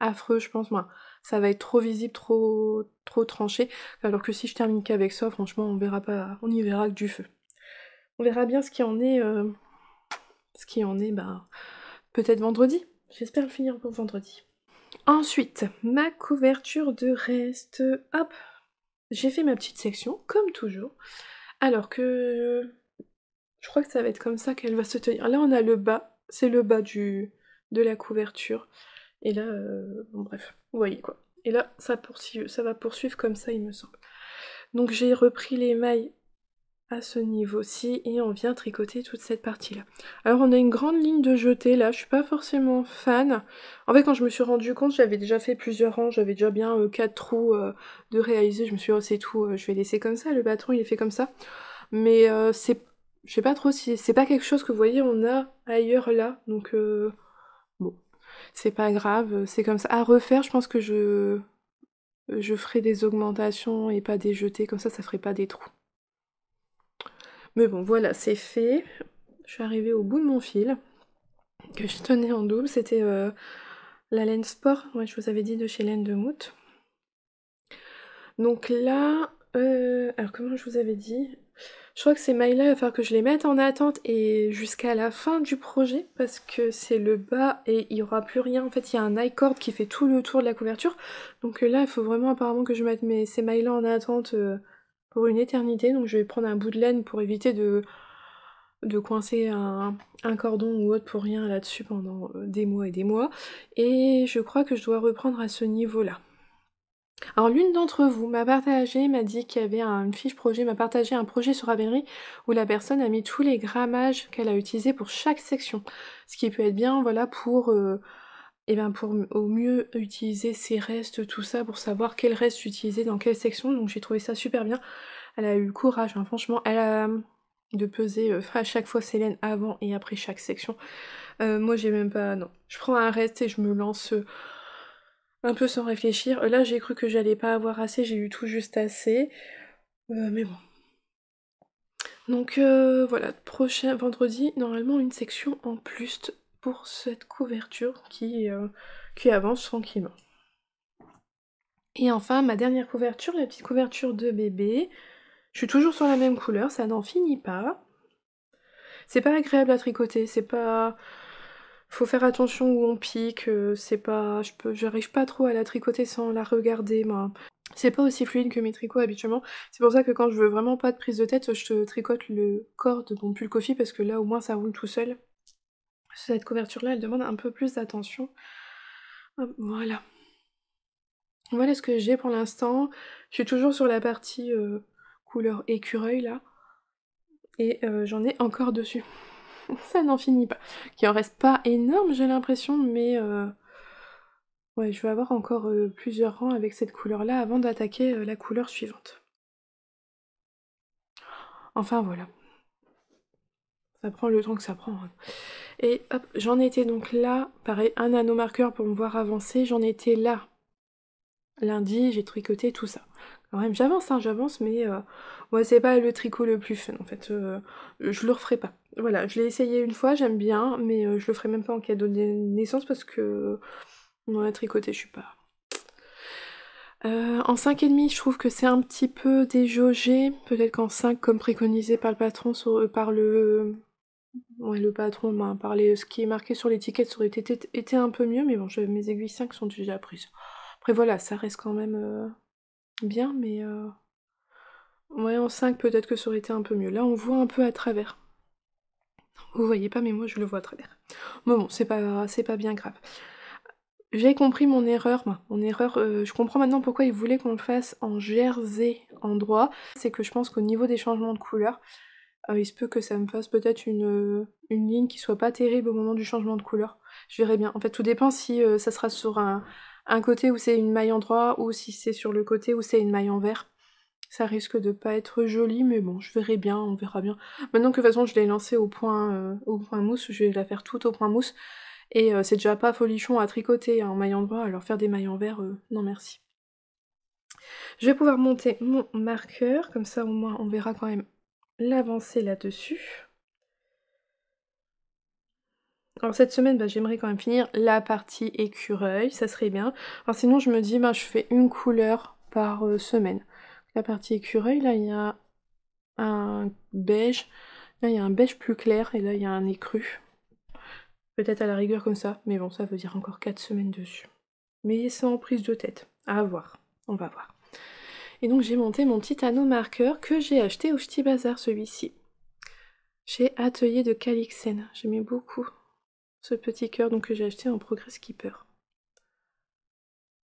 affreux, je pense. Moi, ça va être trop visible, trop, trop tranché. Alors que si je termine qu'avec ça, franchement, on verra pas, on y verra que du feu. On verra bien ce qui en est euh, ce qui en est bah, peut-être vendredi. J'espère le finir pour vendredi. Ensuite, ma couverture de reste. Hop, j'ai fait ma petite section, comme toujours. Alors que je crois que ça va être comme ça qu'elle va se tenir. Là, on a le bas, c'est le bas du, de la couverture. Et là, euh, bref, vous voyez quoi. Et là, ça, poursuit, ça va poursuivre comme ça, il me semble. Donc j'ai repris les mailles à ce niveau-ci et on vient tricoter toute cette partie-là. Alors on a une grande ligne de jeté là, je suis pas forcément fan. En fait quand je me suis rendu compte, j'avais déjà fait plusieurs rangs, j'avais déjà bien euh, quatre trous euh, de réaliser, je me suis dit oh, c'est tout, euh, je vais laisser comme ça, le patron il est fait comme ça. Mais c'est, je sais pas trop si, c'est pas quelque chose que vous voyez on a ailleurs là, donc bon, c'est pas grave, c'est comme ça. À refaire je pense que je... Je ferai des augmentations et pas des jetés, comme ça ça ferait pas des trous. Mais bon, voilà, c'est fait. Je suis arrivée au bout de mon fil que je tenais en double. C'était euh, la laine sport, je vous avais dit, de chez Laine de Mout. Donc là, euh, alors comment je vous avais dit Je crois que ces mailles-là, il va falloir que je les mette en attente et jusqu'à la fin du projet parce que c'est le bas et il n'y aura plus rien. En fait, il y a un icord cord qui fait tout le tour de la couverture. Donc là, il faut vraiment apparemment que je mette mes, ces mailles-là en attente. Euh, pour une éternité. Donc je vais prendre un bout de laine pour éviter de, de coincer un, cordon ou autre pour rien là-dessus pendant euh, des mois et des mois. Et je crois que je dois reprendre à ce niveau-là. Alors l'une d'entre vous m'a partagé, m'a dit qu'il y avait une fiche projet, m'a partagé un projet sur Ravelry où la personne a mis tous les grammages qu'elle a utilisés pour chaque section. Ce qui peut être bien voilà pour euh, et eh bien pour au mieux utiliser ses restes, tout ça, pour savoir quel reste utiliser dans quelle section. Donc j'ai trouvé ça super bien. Elle a eu le courage, hein. franchement, elle a de peser à euh, chaque fois laines avant et après chaque section. Euh, moi j'ai même pas. Non. Je prends un reste et je me lance euh, un peu sans réfléchir. Là j'ai cru que j'allais pas avoir assez, j'ai eu tout juste assez. mais bon. Donc voilà, prochain vendredi, normalement une section en plus pour cette couverture euh, qui, avance tranquillement. Et enfin, ma dernière couverture, la petite couverture de bébé. Je suis toujours sur la même couleur, ça n'en finit pas. C'est pas agréable à tricoter, c'est pas... Faut faire attention où on pique, euh, c'est pas... Je peux... J'arrive pas trop à la tricoter sans la regarder, moi. C'est pas aussi fluide que mes tricots habituellement. C'est pour ça que quand je veux vraiment pas de prise de tête, je tricote le corps de mon pull coffee parce que là au moins ça roule tout seul cette couverture-là, elle demande un peu plus d'attention. Voilà. Voilà ce que j'ai pour l'instant. Je suis toujours sur la partie euh, couleur écureuil là. Et euh, j'en ai encore dessus. Ça n'en finit pas. Qui en reste pas énorme, j'ai l'impression, mais euh, ouais, je vais avoir encore plusieurs rangs avec cette couleur là avant d'attaquer la couleur suivante. Enfin voilà. Ça prend le temps que ça prend. Hein. Et hop, j'en étais donc là, pareil, un marqueur pour me voir avancer, j'en étais là. Lundi, j'ai tricoté tout ça. Quand même, j'avance, hein, j'avance, mais moi, euh, c'est pas le tricot le plus fun en fait. Euh, je le referai pas. Voilà, je l'ai essayé une fois, j'aime bien, mais euh, je le ferai même pas en cadeau de naissance parce que on a tricoté, je suis pas. en 5,5, je trouve que c'est un petit peu déjaugé. Peut-être qu'en 5, comme préconisé par le patron, par le Ouais, le patron m'a parlé. Euh, ce qui est marqué sur l'étiquette ça aurait été, un peu mieux, mais bon, je, mes aiguilles 5 sont déjà prises. Après, voilà, ça reste quand même euh, bien, mais. Euh, ouais, en 5, peut-être que ça aurait été un peu mieux. Là, on voit un peu à travers. Vous voyez pas, mais moi, je le vois à travers. Mais bon, c'est pas, pas bien grave. J'ai compris mon erreur, mon erreur, euh, je comprends maintenant pourquoi il voulait qu'on le fasse en jersey en droit. C'est que je pense qu'au niveau des changements de couleur, ah, il se peut que ça me fasse peut-être une, euh, une ligne qui soit pas terrible au moment du changement de couleur. Je verrai bien. En fait, tout dépend si euh, ça sera sur un, côté où c'est une maille endroit ou si c'est sur le côté où c'est une maille en vert. Ça risque de pas être joli, mais bon, je verrai bien, on verra bien. Maintenant que de toute façon je l'ai lancée au point, euh, au point mousse, je vais la faire toute au point mousse. Et c'est déjà pas folichon à tricoter hein, en maille endroit. alors faire des mailles en vert, non merci. Je vais pouvoir monter mon marqueur, comme ça au moins on verra quand même L'avancer là-dessus. Alors cette semaine, bah, j'aimerais quand même finir la partie écureuil, ça serait bien. sinon, je me dis, bah, je fais une couleur par euh, semaine. La partie écureuil, là, il y a un beige. Là, il y a un beige plus clair et là, il y a un écru. Peut-être à la rigueur comme ça, mais bon, ça veut dire encore 4 semaines dessus. Mais sans prise de tête. À voir. On va voir. Et donc j'ai monté mon petit anneau marqueur que j'ai acheté au Ch'ti Bazar, celui-ci. Chez Atelier de Calixen. J'aimais beaucoup ce petit cœur donc, que j'ai acheté en Progress Keeper.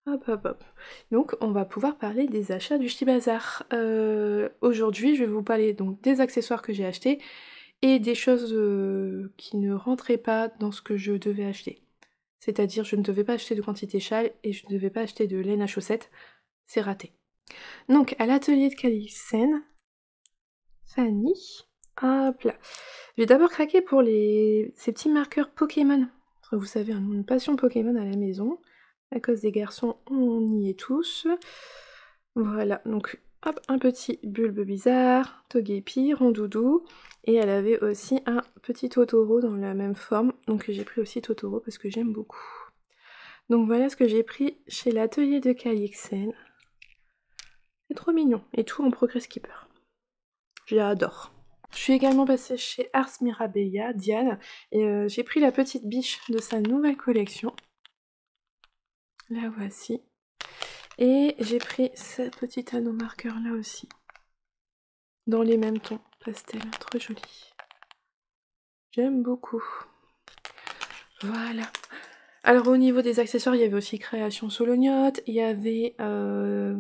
Hop hop hop. Donc on va pouvoir parler des achats du Ch'ti Bazar. Euh, aujourd'hui je vais vous parler donc des accessoires que j'ai achetés et des choses euh, qui ne rentraient pas dans ce que je devais acheter. C'est-à-dire je ne devais pas acheter de quantité châle et je ne devais pas acheter de laine à chaussettes. C'est raté. Donc, à l'atelier de Calixen Fanny, hop là. J'ai d'abord craqué pour ces petits marqueurs Pokémon. Vous savez, on hein, a une passion Pokémon à la maison. À cause des garçons, on y est tous. Voilà, donc hop, un petit bulbe bizarre, Togepi, Rondoudou, et elle avait aussi un petit Totoro dans la même forme, donc j'ai pris aussi Totoro parce que j'aime beaucoup. Donc voilà ce que j'ai pris chez l'atelier de Calixen trop mignon. Et tout en progress keeper. J'adore. Je suis également passée chez Ars Mirabeia Diane, et euh, j'ai pris la petite biche de sa nouvelle collection. La voici. Et j'ai pris ce petit anneau marqueur là aussi. Dans les mêmes tons pastel, trop joli. J'aime beaucoup. Voilà. Alors au niveau des accessoires, il y avait aussi Création Solognote, il y avait euh,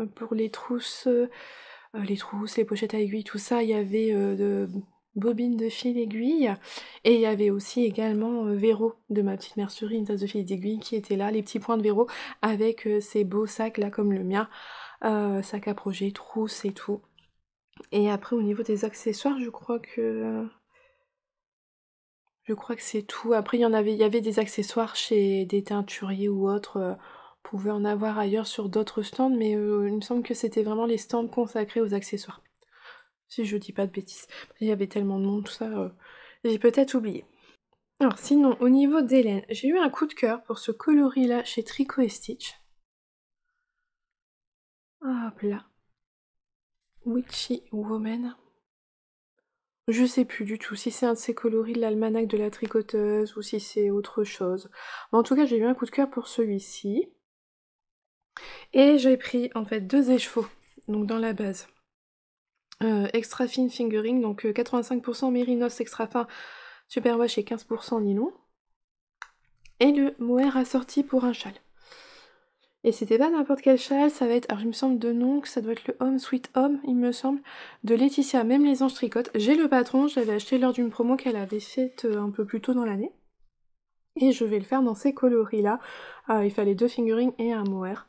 euh, pour les trousses, euh, les trousses, les pochettes à aiguilles, tout ça, il y avait euh, de bobines de fil aiguille et il y avait aussi également Véro de ma petite mercerie, une tasse de fil d'aiguille qui était là, les petits points de Véro avec ces beaux sacs là comme le mien, sac à projet, trousse et tout. Et après au niveau des accessoires, je crois que je crois que c'est tout. Après, il y en avait, il y avait des accessoires chez des teinturiers ou autres pouvait en avoir ailleurs sur d'autres stands, mais euh, il me semble que c'était vraiment les stands consacrés aux accessoires. Si je dis pas de bêtises. Il y avait tellement de monde, tout ça, euh, j'ai peut-être oublié. Alors sinon, au niveau d'Hélène. j'ai eu un coup de cœur pour ce coloris-là chez Tricot et Stitch. Hop là. Witchy Woman. Je sais plus du tout si c'est un de ces coloris de l'almanach de la tricoteuse ou si c'est autre chose. En tout cas, j'ai eu un coup de cœur pour celui-ci. Et j'ai pris en fait deux échevaux donc dans la base. Euh, extra fine fingering, donc 85% euh, mérinos extra fin, super wash et 15% nylon. Et le mohair assorti pour un châle. Et c'était pas n'importe quel châle, ça va être, alors je me semble de nom, que ça doit être le home Sweet home il me semble, de Laetitia, même les anges tricotent. J'ai le patron, je l'avais acheté lors d'une promo qu'elle avait faite euh, un peu plus tôt dans l'année. Et je vais le faire dans ces coloris-là. Ah, il fallait deux fingering et un mohair.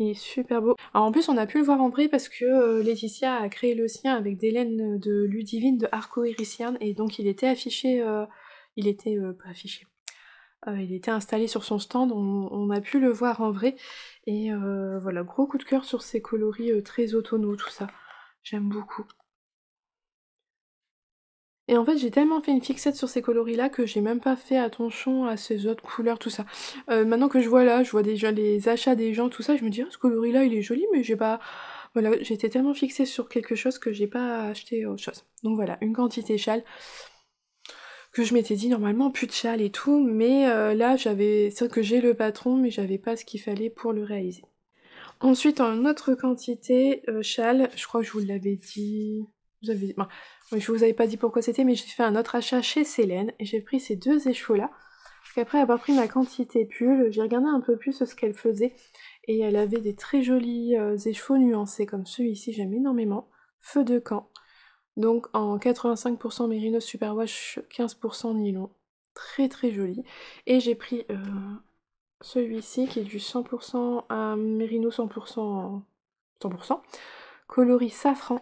Il est super beau. en plus, on a pu le voir en vrai parce que euh, Laetitia a créé le sien avec des laines euh, de Ludivine de Arco et donc il était affiché, euh, il était pas affiché. il était installé sur son stand, on, a pu le voir en vrai. Et voilà, gros coup de cœur sur ces coloris très autonomes, tout ça. J'aime beaucoup. Et en fait, j'ai tellement fait une fixette sur ces coloris-là que j'ai même pas fait attention à ces autres couleurs, tout ça. Euh, maintenant que je vois là, je vois déjà les achats des gens, tout ça, je me dis, ah, ce coloris-là, il est joli, mais j'ai pas... Voilà, j'étais tellement fixée sur quelque chose que j'ai pas acheté autre chose. Donc voilà, une quantité châle que je m'étais dit normalement plus de châle et tout, mais euh, là j'avais, c'est que j'ai le patron, mais j'avais pas ce qu'il fallait pour le réaliser. Ensuite, en autre quantité, euh, châle, je crois que je vous l'avais dit, vous avez, je vous avais pas dit pourquoi c'était, mais j'ai fait un autre achat chez Célène et j'ai pris ces deux écheveaux là Après avoir pris ma quantité pull, j'ai regardé un peu plus ce qu'elle faisait. Et elle avait des très jolis euh, écheveaux nuancés comme celui-ci, j'aime énormément. Feu de camp. Donc en 85% mérino superwash, 15% nylon. Très très joli. Et j'ai pris euh, celui-ci qui est du 100% à mérino 100%, 100% coloris safran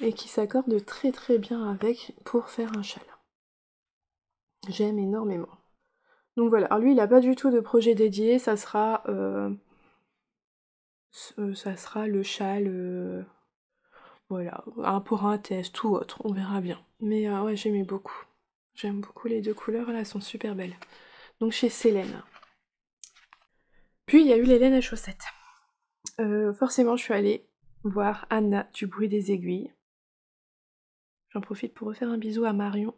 et qui s'accorde très très bien avec pour faire un châle. J'aime énormément. Donc voilà, lui il n'a pas du tout de projet dédié, ça sera, euh, euh, ça sera le châle, euh, voilà, un pour un test ou autre, on verra bien. Mais ouais j'aimais beaucoup, j'aime beaucoup les deux couleurs, là elles sont super belles. Donc chez Célène. Puis il y a eu l'Hélène à chaussettes. forcément je suis allée voir Anna du bruit des aiguilles. J'en profite pour refaire un bisou à Marion.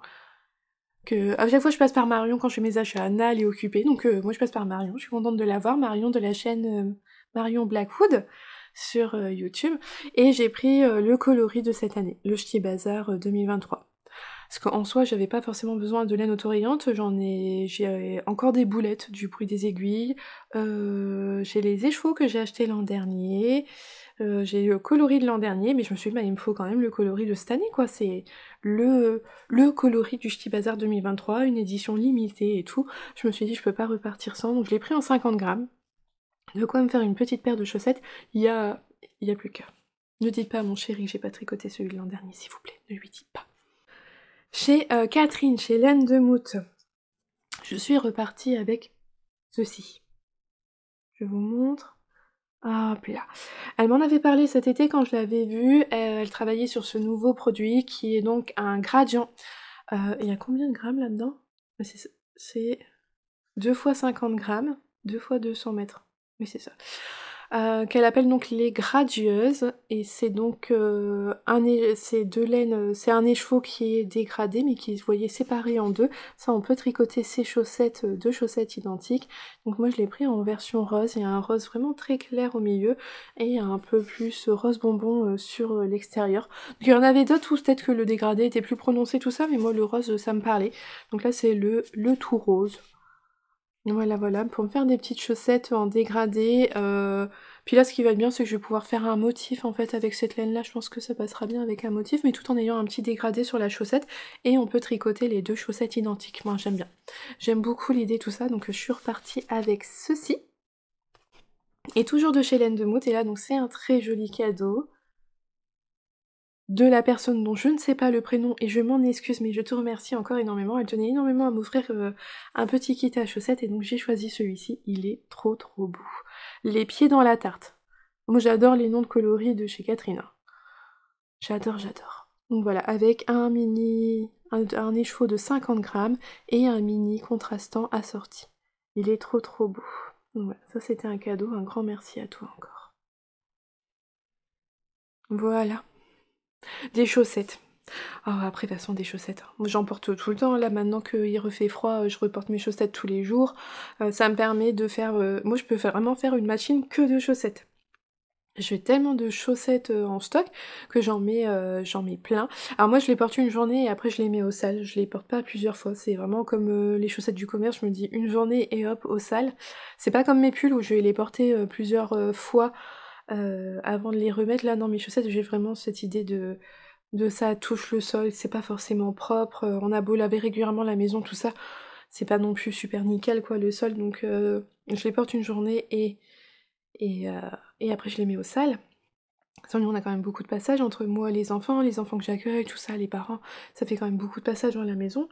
Que, à chaque fois, je passe par Marion quand je fais mes achats. Anna, elle est occupée. Donc, euh, moi, je passe par Marion. Je suis contente de la voir. Marion de la chaîne euh, Marion Blackwood sur euh, YouTube. Et j'ai pris le coloris de cette année, le Ch'ti Bazar 2023. Parce qu'en soi, j'avais pas forcément besoin de laine autorayante. J'en ai, j'ai encore des boulettes du bruit des aiguilles. j'ai les échevaux que j'ai achetés l'an dernier. Euh, j'ai eu le coloris de l'an dernier, mais je me suis dit, bah, il me faut quand même le coloris de cette année, quoi. C'est le, le coloris du Ch'ti Bazar 2023, une édition limitée et tout. Je me suis dit, je peux pas repartir sans, donc je l'ai pris en 50 grammes. De quoi me faire une petite paire de chaussettes. Il y a, il y a plus qu'à. Ne dites pas, mon chéri, que j'ai pas tricoté celui de l'an dernier, s'il vous plaît. Ne lui dites pas. Chez euh, Catherine, chez Laine de Moutte, je suis repartie avec ceci. Je vous montre là. Elle m'en avait parlé cet été quand je l'avais vue. Euh, elle, travaillait sur ce nouveau produit qui est donc un gradient. Euh, il y a combien de grammes là-dedans C'est 2 fois 50 grammes, 2 fois 200 mètres. Oui, c'est ça. Euh, qu'elle appelle donc les gradieuses et c'est donc euh, un, c'est deux laines, euh, c'est un écheveau qui est dégradé mais qui se voyait séparé en deux. Ça, on peut tricoter ces chaussettes, deux chaussettes identiques. Donc moi, je l'ai pris en version rose. Il y a un rose vraiment très clair au milieu et un peu plus rose bonbon sur l'extérieur. Il y en avait d'autres où peut-être que le dégradé était plus prononcé, tout ça, mais moi, le rose, ça me parlait. Donc là, c'est le, le tout rose. Voilà, voilà, pour me faire des petites chaussettes en dégradé. Euh, puis là, ce qui va être bien, c'est que je vais pouvoir faire un motif en fait avec cette laine-là. Je pense que ça passera bien avec un motif, mais tout en ayant un petit dégradé sur la chaussette. Et on peut tricoter les deux chaussettes Moi, J'aime bien. J'aime beaucoup l'idée, tout ça. Donc je suis repartie avec ceci. Et toujours de chez Laine de Mout. Et là, donc c'est un très joli cadeau de la personne dont je ne sais pas le prénom et je m'en excuse mais je te remercie encore énormément. Elle tenait énormément à m'offrir euh, un petit kit à chaussettes et donc j'ai choisi celui-ci. Il est trop trop beau. Les pieds dans la tarte. Moi j'adore les noms de coloris de chez Katrina J'adore, j'adore. Donc voilà, avec un mini, un, un écheveau de 50 grammes et un mini contrastant assorti. Il est trop trop beau. Donc voilà, ça c'était un cadeau, un grand merci à toi encore. Voilà. Des chaussettes. Ah, après, de toute façon, des chaussettes. Hein. J'en porte tout le temps. Hein. Là, maintenant qu'il refait froid, euh, je reporte mes chaussettes tous les jours. Euh, ça me permet de faire. Euh, moi, je peux vraiment faire une machine que de chaussettes. J'ai tellement de chaussettes en stock que j'en mets, j'en mets plein. Alors moi je les porte une journée et après je les mets au sale. Je les porte pas plusieurs fois. C'est vraiment comme les chaussettes du commerce. Je me dis une journée et hop au sale. C'est pas comme mes pulls où je vais les porter plusieurs fois euh, avant de les remettre. Là, dans mes chaussettes, j'ai vraiment cette idée de, de ça touche le sol, c'est pas forcément propre. Euh, on a beau laver régulièrement la maison, tout ça, c'est pas non plus super nickel, quoi, le sol. Donc, euh, je les porte une journée et, et, après, je les mets au sale. on a quand même beaucoup de passages entre moi, les enfants, les enfants que j'accueille, tout ça, les parents. Ça fait quand même beaucoup de passages dans la maison.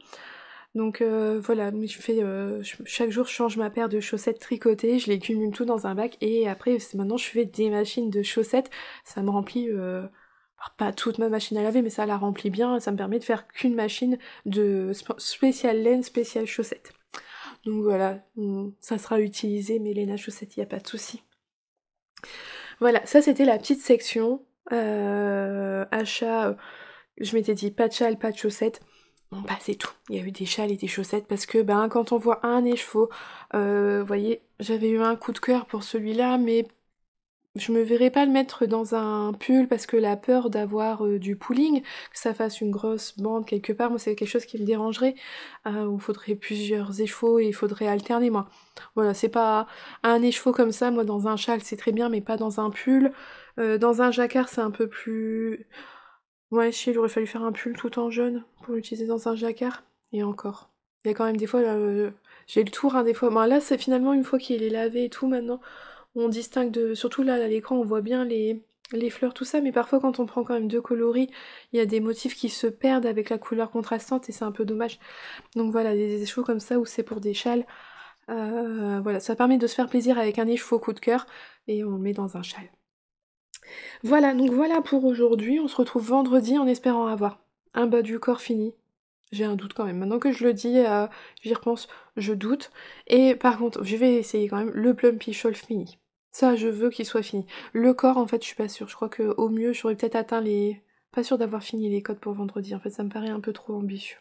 Donc euh, voilà, je fais, euh, chaque jour je change ma paire de chaussettes tricotées, je les cumule tout dans un bac et après maintenant je fais des machines de chaussettes, ça me remplit euh, pas toute ma machine à laver mais ça la remplit bien, ça me permet de faire qu'une machine de spécial laine, spécial chaussette. Donc voilà, hum, ça sera utilisé mais laine à chaussettes, il n'y a pas de souci. Voilà, ça c'était la petite section achat. Je m'étais dit pas de châle, pas de chaussettes Bon bah c'est tout, il y a eu des châles et des chaussettes parce que ben quand on voit un écheveau, euh, vous voyez, j'avais eu un coup de cœur pour celui-là, mais je me verrais pas le mettre dans un pull parce que la peur d'avoir euh, du pooling, que ça fasse une grosse bande quelque part, moi c'est quelque chose qui me dérangerait, euh, il faudrait plusieurs écheveaux et il faudrait alterner moi. Voilà, c'est pas un écheveau comme ça, moi dans un châle c'est très bien, mais pas dans un pull. Euh, dans un jacquard c'est un peu plus moi, il aurait fallu faire un pull tout en jaune pour l'utiliser dans un jacquard. Et encore. Il y a quand même des fois, euh, j'ai le tour, un hein, des fois. là, c'est finalement une fois qu'il est lavé et tout, maintenant, on distingue de. Surtout là, à l'écran, on voit bien les, les fleurs, tout ça, mais parfois quand on prend quand même deux coloris, il y a des motifs qui se perdent avec la couleur contrastante et c'est un peu dommage. Donc voilà, des échoues comme ça où c'est pour des châles, euh, voilà, ça permet de se faire plaisir avec un écheveau coup de cœur et on le met dans un châle. Voilà, donc voilà pour aujourd'hui. On se retrouve vendredi en espérant avoir un bas du corps fini. J'ai un doute quand même. Maintenant que je le dis, euh, j'y repense, je doute. Et par contre, je vais essayer quand même le plumpy shawl fini. Ça, je veux qu'il soit fini. Le corps, en fait, je suis pas sûre. Je crois que au mieux, j'aurais peut-être atteint les. Pas sûre d'avoir fini les codes pour vendredi. En fait, ça me paraît un peu trop ambitieux.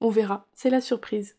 On verra. C'est la surprise.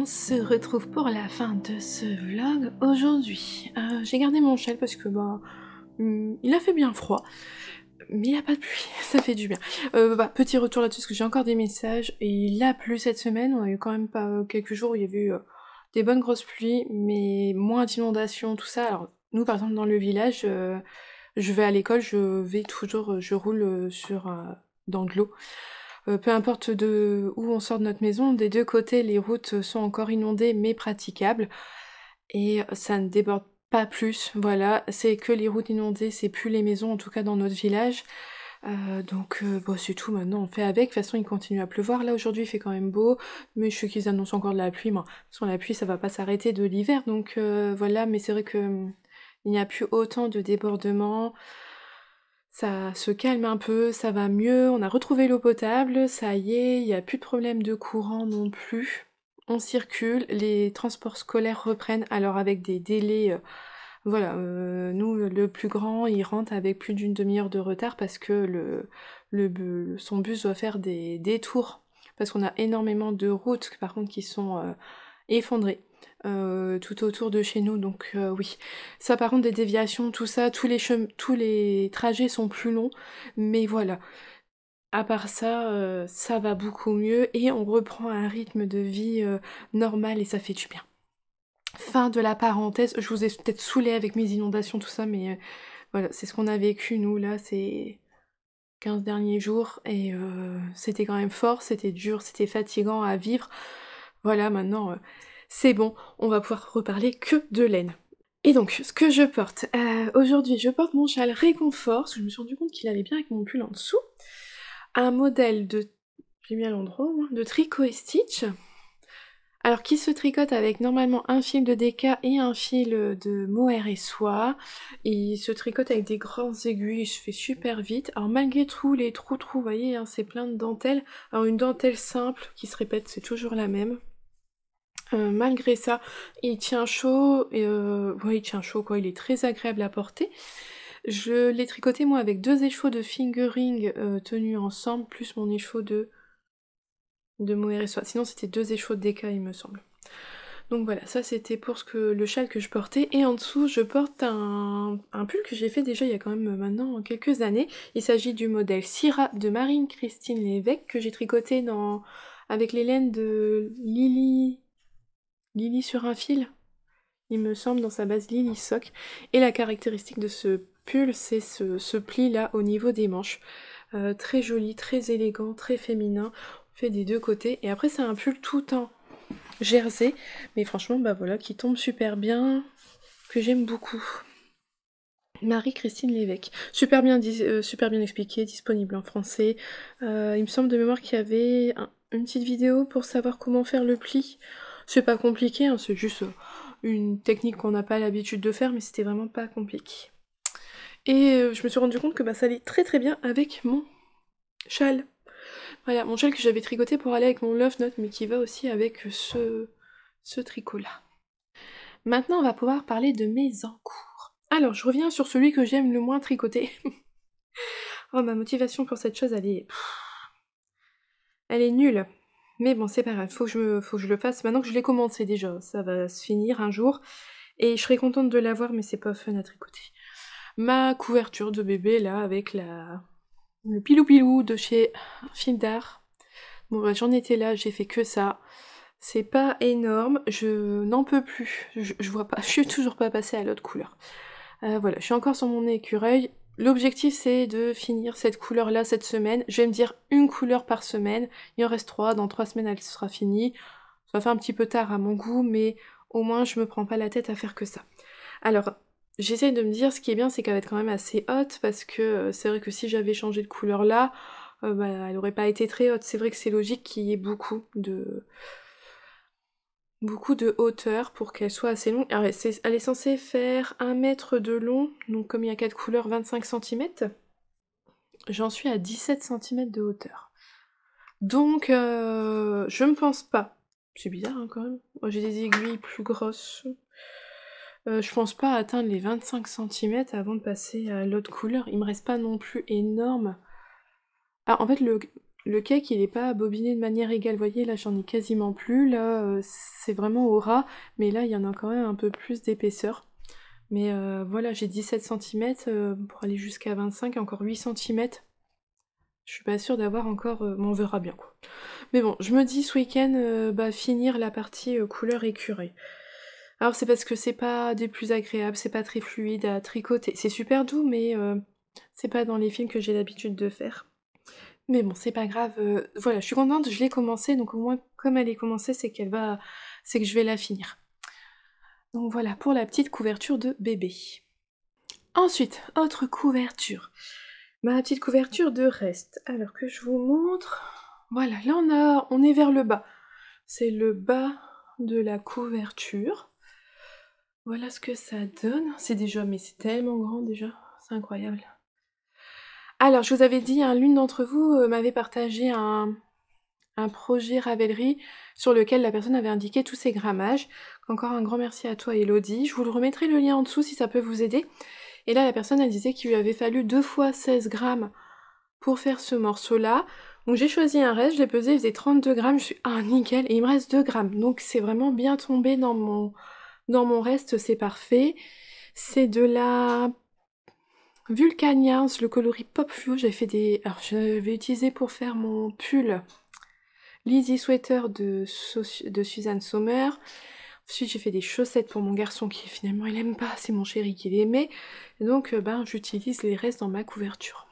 on se retrouve pour la fin de ce vlog aujourd'hui. Euh, j'ai gardé mon châle parce que bah, hmm, il a fait bien froid. Mais il n'y a pas de pluie, ça fait du bien. Euh, bah, petit retour là-dessus, parce que j'ai encore des messages. Et il a plu cette semaine, on a eu quand même pas euh, quelques jours où il y a eu des bonnes grosses pluies, mais moins d'inondations, tout ça. Alors nous, par exemple, dans le village, je vais à l'école, je vais toujours, je roule sur dans l'eau. Euh, peu importe de où on sort de notre maison, des deux côtés, les routes sont encore inondées mais praticables. Et ça ne déborde pas plus. Voilà, c'est que les routes inondées, c'est plus les maisons, en tout cas dans notre village. Euh, donc euh, bon, c'est tout maintenant, on fait avec. De toute façon, il continue à pleuvoir. Là aujourd'hui, il fait quand même beau, mais je sais qu'ils annoncent encore de la pluie. Mais sans la pluie, ça va pas s'arrêter de l'hiver. Donc voilà, mais c'est vrai que hum, il n'y a plus autant de débordements ça se calme un peu, ça va mieux, on a retrouvé l'eau potable, ça y est, il n'y a plus de problème de courant non plus. On circule, les transports scolaires reprennent, alors avec des délais. Euh, voilà, euh, nous, le plus grand, il rentre avec plus d'une demi-heure de retard parce que le, son bus doit faire des détours. Parce qu'on a énormément de routes, par contre, qui sont euh, effondrées. Euh, tout autour de chez nous. Donc euh, oui, ça par contre des déviations, tout ça, tous les, tous les trajets sont plus longs, mais voilà. À part ça, euh, ça va beaucoup mieux et on reprend un rythme de vie normal et ça fait du bien. Fin de la parenthèse, je vous ai peut-être saoulé avec mes inondations, tout ça, mais voilà, c'est ce qu'on a vécu nous là, ces 15 derniers jours et c'était quand même fort, c'était dur, c'était fatigant à vivre. Voilà, maintenant, c'est bon, on va pouvoir reparler que de laine. Et donc, ce que je porte, euh, aujourd'hui je porte mon châle Réconfort, je me suis rendu compte qu'il allait bien avec mon pull en dessous, un modèle de, de tricot et stitch, alors qui se tricote avec normalement un fil de déca et un fil de mohair et soie. Il se tricote avec des grandes aiguilles, je fais super vite. Alors malgré tout, les trous trous, vous voyez, hein, c'est plein de dentelles. Alors une dentelle simple qui se répète, c'est toujours la même. Euh, malgré ça, il tient chaud, euh, ouais, il tient chaud quoi, il est très agréable à porter. Je l'ai tricoté moi avec deux écheaux de fingering euh, tenus ensemble, plus mon échaud de, de mohair et soie. Sinon c'était deux écheaux de déca il me semble. Donc voilà, ça c'était pour ce que le châle que je portais. Et en dessous, je porte un, un pull que j'ai fait déjà il y a quand même euh, maintenant quelques années. Il s'agit du modèle Syrah de Marine-Christine Lévesque que j'ai tricoté dans, avec les laines de Lily Lily sur un fil, il me semble, dans sa base Lily Sock. Et la caractéristique de ce pull, c'est ce, pli-là au niveau des manches. Euh, très joli, très élégant, très féminin. On fait des deux côtés. Et après, c'est un pull tout en jersey. Mais franchement, bah voilà, qui tombe super bien, que j'aime beaucoup. Marie-Christine Lévesque. Super bien, euh, super bien expliqué, disponible en français. Euh, il me semble de mémoire qu'il y avait une petite vidéo pour savoir comment faire le pli. C'est pas compliqué, hein, c'est juste euh, une technique qu'on n'a pas l'habitude de faire, mais c'était vraiment pas compliqué. Et euh, je me suis rendu compte que bah, ça allait très très bien avec mon châle. Voilà, mon châle que j'avais tricoté pour aller avec mon Love Note, mais qui va aussi avec ce, ce tricot-là. Maintenant, on va pouvoir parler de mes encours. Alors, je reviens sur celui que j'aime le moins tricoter. oh, ma motivation pour cette chose, elle est... Elle est nulle. Mais bon, c'est pas grave, faut que, je faut que je le fasse. Maintenant que je l'ai commencé déjà, ça va se finir un jour. Et je serai contente de l'avoir, mais c'est pas fun à tricoter. Ma couverture de bébé, là, avec la... le pilou-pilou de chez Fil d'Art. Bon, bah, j'en étais là, j'ai fait que ça. C'est pas énorme, je n'en peux plus. Je, vois pas, je suis toujours pas passée à l'autre couleur. Euh, voilà, je suis encore sur mon écureuil. L'objectif, c'est de finir cette couleur-là cette semaine. Je vais me dire une couleur par semaine. Il en reste trois. Dans trois semaines, elle sera finie. Ça fait un petit peu tard à mon goût, mais au moins, je me prends pas la tête à faire que ça. Alors, j'essaye de me dire, ce qui est bien, c'est qu'elle va être quand même assez haute, parce que euh, c'est vrai que si j'avais changé de couleur là, euh, bah, elle n'aurait pas été très haute. C'est vrai que c'est logique qu'il y ait beaucoup de, beaucoup de hauteur pour qu'elle soit assez longue. elle est censée faire 1 mètre de long, donc comme il y a 4 couleurs, 25 cm. J'en suis à 17 cm de hauteur. Donc, euh, je ne pense pas. C'est bizarre hein, quand même. Moi j'ai des aiguilles plus grosses. Je euh, je pense pas atteindre les 25 cm avant de passer à l'autre couleur. Il me reste pas non plus énorme. Ah, en fait, le, le cake il n'est pas bobiné de manière égale, vous voyez là j'en ai quasiment plus, là euh, c'est vraiment au ras, mais là il y en a quand même un peu plus d'épaisseur. Mais euh, voilà, j'ai 17 cm euh, pour aller jusqu'à 25, encore 8 cm. Je suis pas sûre d'avoir encore, mais on verra bien quoi. Mais bon, je me dis ce week-end, bah, finir la partie couleur écurée. Alors c'est parce que c'est pas des plus agréables, c'est pas très fluide à tricoter. C'est super doux, mais c'est pas dans les films que j'ai l'habitude de faire. Mais bon, c'est pas grave. Euh, voilà, je suis contente, je l'ai commencée, donc au moins comme elle est commencée, c'est qu'elle va, c'est que je vais la finir. Donc voilà pour la petite couverture de bébé. Ensuite, autre couverture. Ma petite couverture de reste. Alors que je vous montre. Voilà, là on a, on est vers le bas. C'est le bas de la couverture. Voilà ce que ça donne. C'est déjà, mais c'est tellement grand déjà, c'est incroyable. Alors, je vous avais dit, hein, l'une d'entre vous euh, m'avait partagé un, projet Ravelry sur lequel la personne avait indiqué tous ses grammages. Encore un grand merci à toi Elodie. Je vous le remettrai le lien en dessous si ça peut vous aider. Et là, la personne, elle disait qu'il lui avait fallu 2 fois 16 grammes pour faire ce morceau-là. Donc j'ai choisi un reste, je l'ai pesé, il faisait 32 grammes. Je suis, ah nickel, et il me reste 2 grammes. Donc c'est vraiment bien tombé dans mon, dans mon reste, c'est parfait. C'est de la Vulcanians, le coloris pop fluo, J'ai fait des... Alors, je vais utiliser pour faire mon pull Lizzie Sweater de, Suzanne Sommer. Ensuite, j'ai fait des chaussettes pour mon garçon qui finalement il aime pas, c'est mon chéri qui l'aimait. Donc, euh, ben, j'utilise les restes dans ma couverture.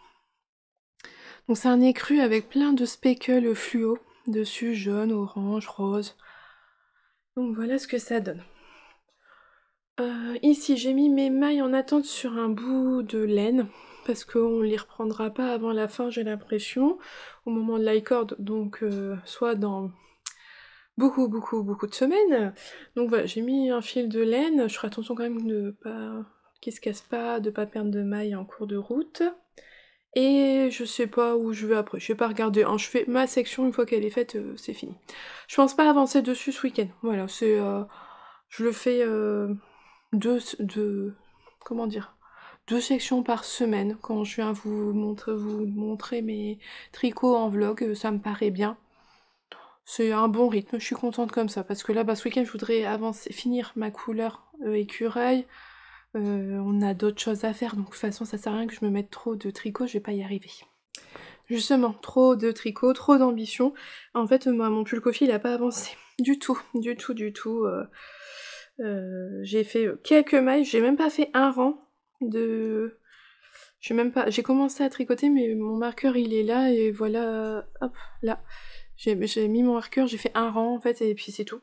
Donc, c'est un écru avec plein de speckles fluo dessus, jaune, orange, rose. Donc, voilà ce que ça donne. Euh, ici, j'ai mis mes mailles en attente sur un bout de laine parce qu'on ne les reprendra pas avant la fin, j'ai l'impression, au moment de l'icord, donc euh, soit dans beaucoup, beaucoup, beaucoup de semaines. Donc voilà, j'ai mis un fil de laine, je ferai attention quand même de pas qu'il se casse pas, de pas perdre de mailles en cours de route. Et je sais pas où je vais après, je vais pas regarder. Hein, je fais ma section une fois qu'elle est faite, euh, c'est fini. Je pense pas avancer dessus ce week-end. Voilà, c'est, je le fais deux, comment dire, deux sections par semaine. Quand je viens vous montrer, vous montrer mes tricots en vlog, euh, ça me paraît bien. C'est un bon rythme, je suis contente comme ça, parce que là, bah, ce week-end, je voudrais avancer, finir ma couleur euh, écureuil. Euh, on a d'autres choses à faire, donc de toute façon, ça sert à rien que je me mette trop de tricot, je vais pas y arriver. Justement, trop de tricots, trop d'ambition. En fait, mon pull coffee, il a pas avancé. Du tout, du tout, du tout. Euh, j'ai fait euh, quelques mailles, j'ai même pas fait un rang de. J'ai même pas. J'ai commencé à tricoter, mais mon marqueur il est là et voilà. Hop, là. J'ai mis mon marqueur, j'ai fait un rang en fait et puis c'est tout.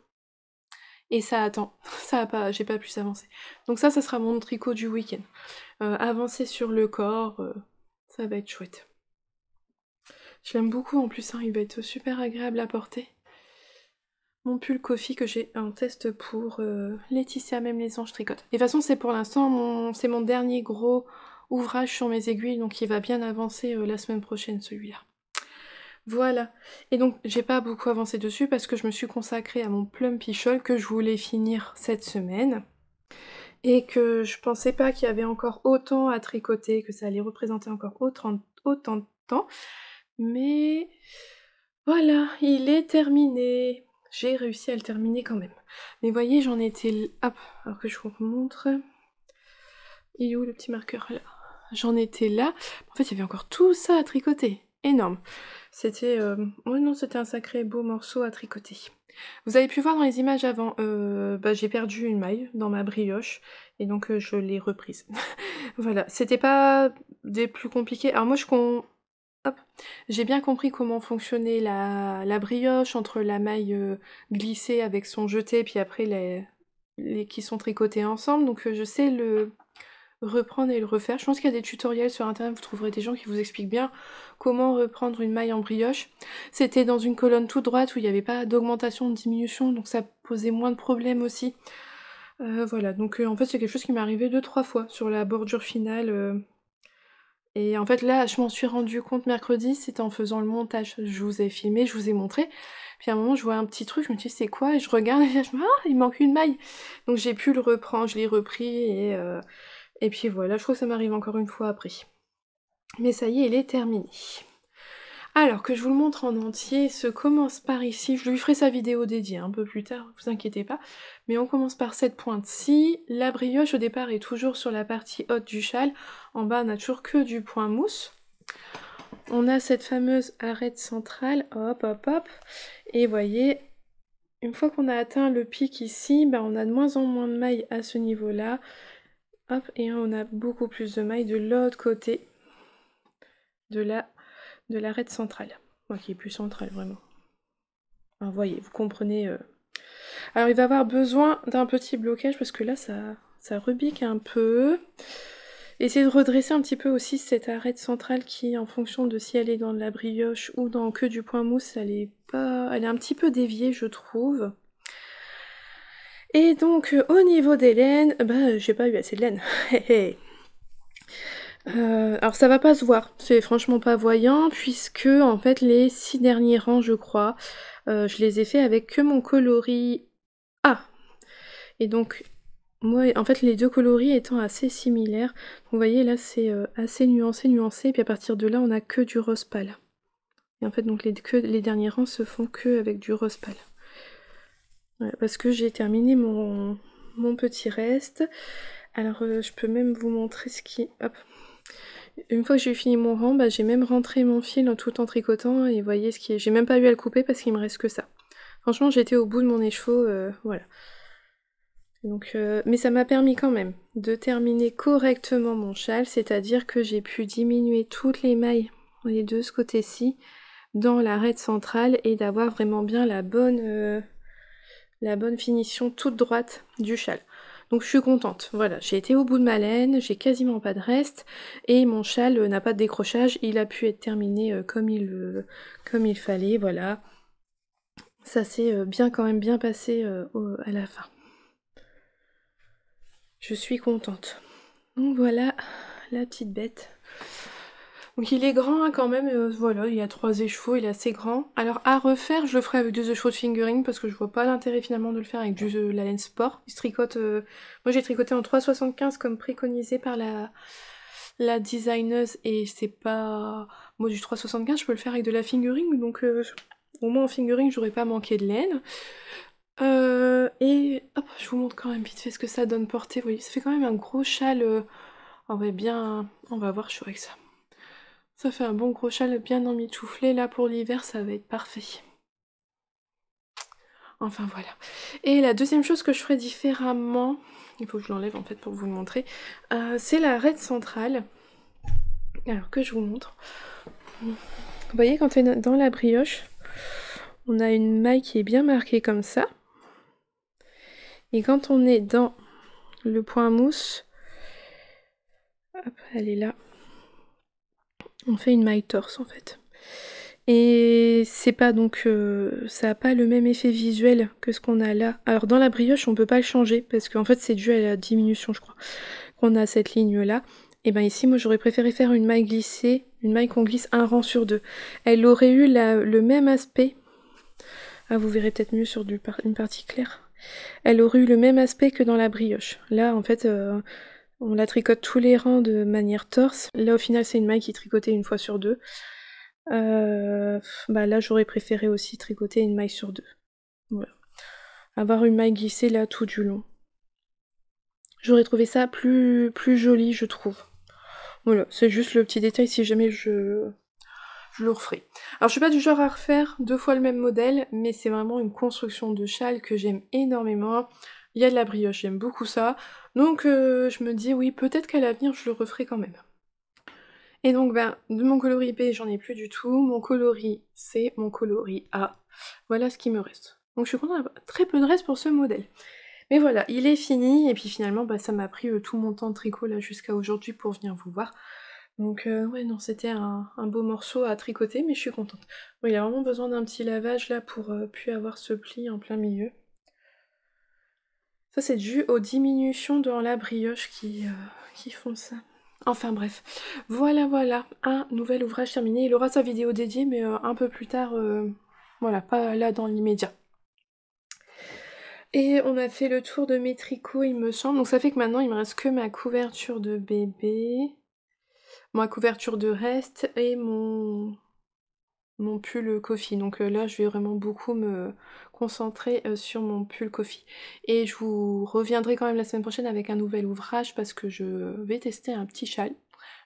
Et ça attend. Ça a pas. J'ai pas pu s'avancer Donc ça, ça sera mon tricot du week-end. Euh, avancer sur le corps, ça va être chouette. Je l'aime beaucoup en plus, hein. il va être super agréable à porter mon pull coffee que j'ai un test pour euh, Laetitia même les anges tricote. De toute façon c'est pour l'instant mon c'est mon dernier gros ouvrage sur mes aiguilles donc il va bien avancer euh, la semaine prochaine celui-là. Voilà. Et donc j'ai pas beaucoup avancé dessus parce que je me suis consacrée à mon plum pichol que je voulais finir cette semaine et que je pensais pas qu'il y avait encore autant à tricoter, que ça allait représenter encore autant de temps. Mais voilà, il est terminé j'ai réussi à le terminer quand même. Mais voyez, j'en étais... Hop, alors que je vous montre, Il est où le petit marqueur là J'en étais là. En fait, il y avait encore tout ça à tricoter. Énorme. C'était... Euh, non, c'était un sacré beau morceau à tricoter. Vous avez pu voir dans les images avant, euh, bah, j'ai perdu une maille dans ma brioche et donc euh, je l'ai reprise. voilà, c'était pas des plus compliqués. Alors moi je, con... J'ai bien compris comment fonctionnait la, brioche entre la maille euh, glissée avec son jeté, et puis après les, qui sont tricotés ensemble. Donc euh, je sais le reprendre et le refaire. Je pense qu'il y a des tutoriels sur internet, vous trouverez des gens qui vous expliquent bien comment reprendre une maille en brioche. C'était dans une colonne toute droite où il n'y avait pas d'augmentation, de diminution, donc ça posait moins de problèmes aussi. Euh, voilà, donc en fait c'est quelque chose qui m'est arrivé deux trois fois sur la bordure finale et en fait là, je m'en suis rendu compte mercredi, c'était en faisant le montage. Je vous ai filmé, je vous ai montré. Puis à un moment, je vois un petit truc, je me dis c'est quoi Et je regarde et je me dis ah, il manque une maille. Donc j'ai pu le reprendre, je l'ai repris et, euh, et puis voilà, je crois que ça m'arrive encore une fois après. Mais ça y est, il est terminé. Alors que je vous le montre en entier, se commence par ici, je lui ferai sa vidéo dédiée un peu plus tard, vous inquiétez pas, mais on commence par cette pointe-ci, la brioche au départ est toujours sur la partie haute du châle, en bas on n'a toujours que du point mousse, on a cette fameuse arête centrale, hop hop hop, et voyez, une fois qu'on a atteint le pic ici, ben, on a de moins en moins de mailles à ce niveau-là, hop, et on a beaucoup plus de mailles de l'autre côté de la de l'arête centrale. moi qui est plus centrale vraiment. vous voyez, vous comprenez. Euh. Alors il va avoir besoin d'un petit blocage parce que là ça, ça un peu. Essayez de redresser un petit peu aussi cette arête centrale qui, en fonction de si elle est dans de la brioche ou dans que du point mousse, elle est pas, elle est un petit peu déviée, je trouve. Et donc, euh, au niveau des laines, bah, j'ai pas eu assez de laine. Euh, alors ça va pas se voir, c'est franchement pas voyant puisque en fait les six derniers rangs je crois, euh, je les ai fait avec que mon coloris A. Et donc moi en fait les deux coloris étant assez similaires, vous voyez là c'est euh, assez nuancé, nuancé, et puis à partir de là on a que du rose pâle. Et en fait donc les, les derniers rangs se font que avec du rose pâle. parce que j'ai terminé mon, mon, petit reste. Alors je peux même vous montrer ce qui... Hop, une fois que j'ai fini mon rang, bah, j'ai même rentré mon fil tout en tricotant et voyez ce qui est. J'ai même pas eu à le couper parce qu'il me reste que ça. Franchement, j'étais au bout de mon écheveau, euh, voilà. Donc, euh, mais ça m'a permis quand même de terminer correctement mon châle, c'est-à-dire que j'ai pu diminuer toutes les mailles, les deux ce côté-ci, dans l'arête centrale et d'avoir vraiment bien la bonne, euh, la bonne finition toute droite du châle. Donc je suis contente. Voilà, j'ai été au bout de ma laine, j'ai quasiment pas de reste et mon châle euh, n'a pas de décrochage. Il a pu être terminé euh, comme il, comme il fallait. Voilà, ça s'est euh, bien quand même bien passé à la fin. Je suis contente. Donc voilà la petite bête. Donc il est grand hein, quand même, euh, voilà, il a trois échevaux, il est assez grand. Alors à refaire, je le ferai avec deux échevaux de fingering parce que je vois pas l'intérêt finalement de le faire avec du, euh, la laine sport. Il tricote, euh, moi j'ai tricoté en 3,75 comme préconisé par la la designeuse et c'est pas... Moi du 3,75 je peux le faire avec de la fingering donc au moins en fingering j'aurais pas manqué de laine. et hop, je vous montre quand même vite fait ce que ça donne portée. Vous voyez, ça fait quand même un gros châle. on va bien... On va voir, je suis avec ça. Ça fait un bon gros châle bien emmitouflé. Là, pour l'hiver, ça va être parfait. Enfin, voilà. Et la deuxième chose que je ferai différemment, il faut que je l'enlève en fait pour vous le montrer, euh, c'est la raide centrale. Alors que je vous montre. Vous voyez, quand on est dans la brioche, on a une maille qui est bien marquée comme ça. Et quand on est dans le point mousse, hop, elle est là on fait une maille torse en fait. Et c'est pas donc euh, ça a pas le même effet visuel que ce qu'on a là. Alors dans la brioche on peut pas le changer parce qu'en fait c'est dû à la diminution je crois qu'on a cette ligne là. Et ben ici moi j'aurais préféré faire une maille glissée, une maille qu'on glisse un rang sur deux. Elle aurait eu la, le même aspect. Ah vous verrez peut-être mieux sur du une partie claire. Elle aurait eu le même aspect que dans la brioche. Là en fait euh, on la tricote tous les rangs de manière torse. Là, au final, c'est une maille qui est tricotée une fois sur deux. Euh, bah là, j'aurais préféré aussi tricoter une maille sur deux. Avoir une maille glissée là tout du long. J'aurais trouvé ça plus, plus joli, je trouve. Voilà, c'est juste le petit détail si jamais je, je le referai. Alors je suis pas du genre à refaire deux fois le même modèle, mais c'est vraiment une construction de châle que j'aime énormément il y a de la brioche, j'aime beaucoup ça. Donc euh, je me dis oui, peut-être qu'à l'avenir je le referai quand même. Et donc ben, de mon coloris B, j'en ai plus du tout. Mon coloris C, mon coloris A. Voilà ce qui me reste. Donc je suis contente d'avoir très peu de reste pour ce modèle. Mais voilà, il est fini, et puis finalement, ben, ça m'a pris euh, tout mon temps de tricot là jusqu'à aujourd'hui pour venir vous voir. Donc euh, ouais, non, c'était un, beau morceau à tricoter, mais je suis contente. il a vraiment besoin d'un petit lavage là pour puis avoir ce pli en plein milieu. Ça, c'est dû aux diminutions dans la brioche qui, euh, qui font ça. Enfin bref, voilà, voilà, un nouvel ouvrage terminé. Il aura sa vidéo dédiée, mais euh, un peu plus tard, euh, voilà, pas là dans l'immédiat. Et on a fait le tour de mes tricots, il me semble. Donc ça fait que maintenant, il me reste que ma couverture de bébé, ma couverture de reste et mon, mon pull euh, coffee. Donc euh, là, je vais vraiment beaucoup me concentrer euh, sur mon pull coffee. Et je vous reviendrai quand même la semaine prochaine avec un nouvel ouvrage parce que je vais tester un petit châle.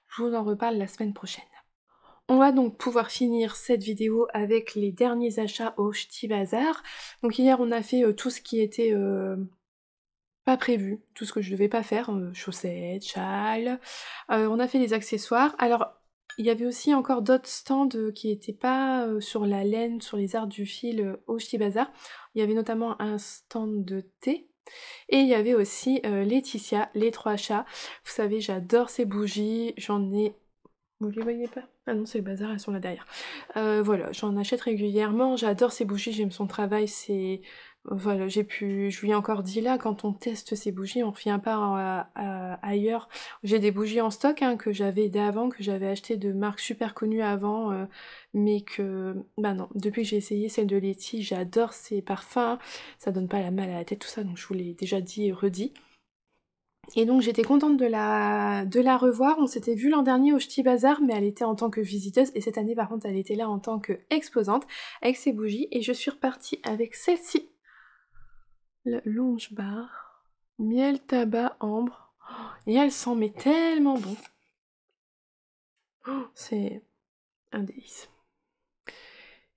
Je vous en reparle la semaine prochaine. On va donc pouvoir finir cette vidéo avec les derniers achats au Ch'ti Bazar. Donc hier, on a fait tout ce qui était... pas prévu, tout ce que je devais pas faire, chaussettes, châles, on a fait les accessoires. Alors il y avait aussi encore d'autres stands euh, qui n'étaient pas euh, sur la laine, sur les arts du fil euh, au bazar Il y avait notamment un stand de thé. Et il y avait aussi Laetitia, les trois chats. Vous savez, j'adore ces bougies. J'en ai. Vous les voyez pas Ah non, c'est le bazar, elles sont là derrière. voilà, j'en achète régulièrement. J'adore ces bougies, j'aime son travail. C'est voilà, j'ai pu, je lui ai encore dit là, quand on teste ces bougies, on revient pas euh, ailleurs. J'ai des bougies en stock hein, que j'avais d'avant, que j'avais acheté de marques super connues avant, euh, mais que, bah non, depuis que j'ai essayé celle de Letty, j'adore ses parfums, ça donne pas la mal à la tête, tout ça, donc je vous l'ai déjà dit et redit. Et donc j'étais contente de la, de la revoir. On s'était vu l'an dernier au Ch'ti Bazar, mais elle était en tant que visiteuse. Et cette année, par contre, elle était là en tant qu'exposante avec ses bougies. Et je suis repartie avec celle-ci la longe bar. Miel, tabac, ambre. Et oh, elle sent mais tellement bon. Oh, c'est un délice.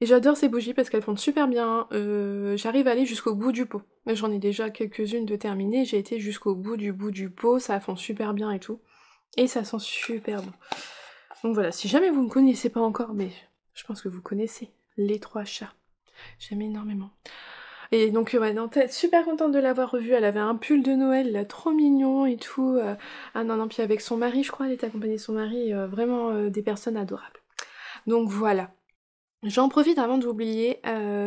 Et j'adore ces bougies parce qu'elles font super bien. Hein. Euh, j'arrive à aller jusqu'au bout du pot. J'en ai déjà quelques-unes de terminées. J'ai été jusqu'au bout du bout du pot. Ça fond super bien et tout. Et ça sent super bon. Donc voilà, si jamais vous ne connaissez pas encore, mais je pense que vous connaissez les trois chats. J'aime énormément. Et donc euh, ouais, tête, super contente de l'avoir revue, elle avait un pull de Noël trop mignon et tout. ah non, non, puis avec son mari, je crois, elle est accompagnée de son mari, euh, vraiment euh, des personnes adorables. Donc voilà. J'en profite avant de oublier,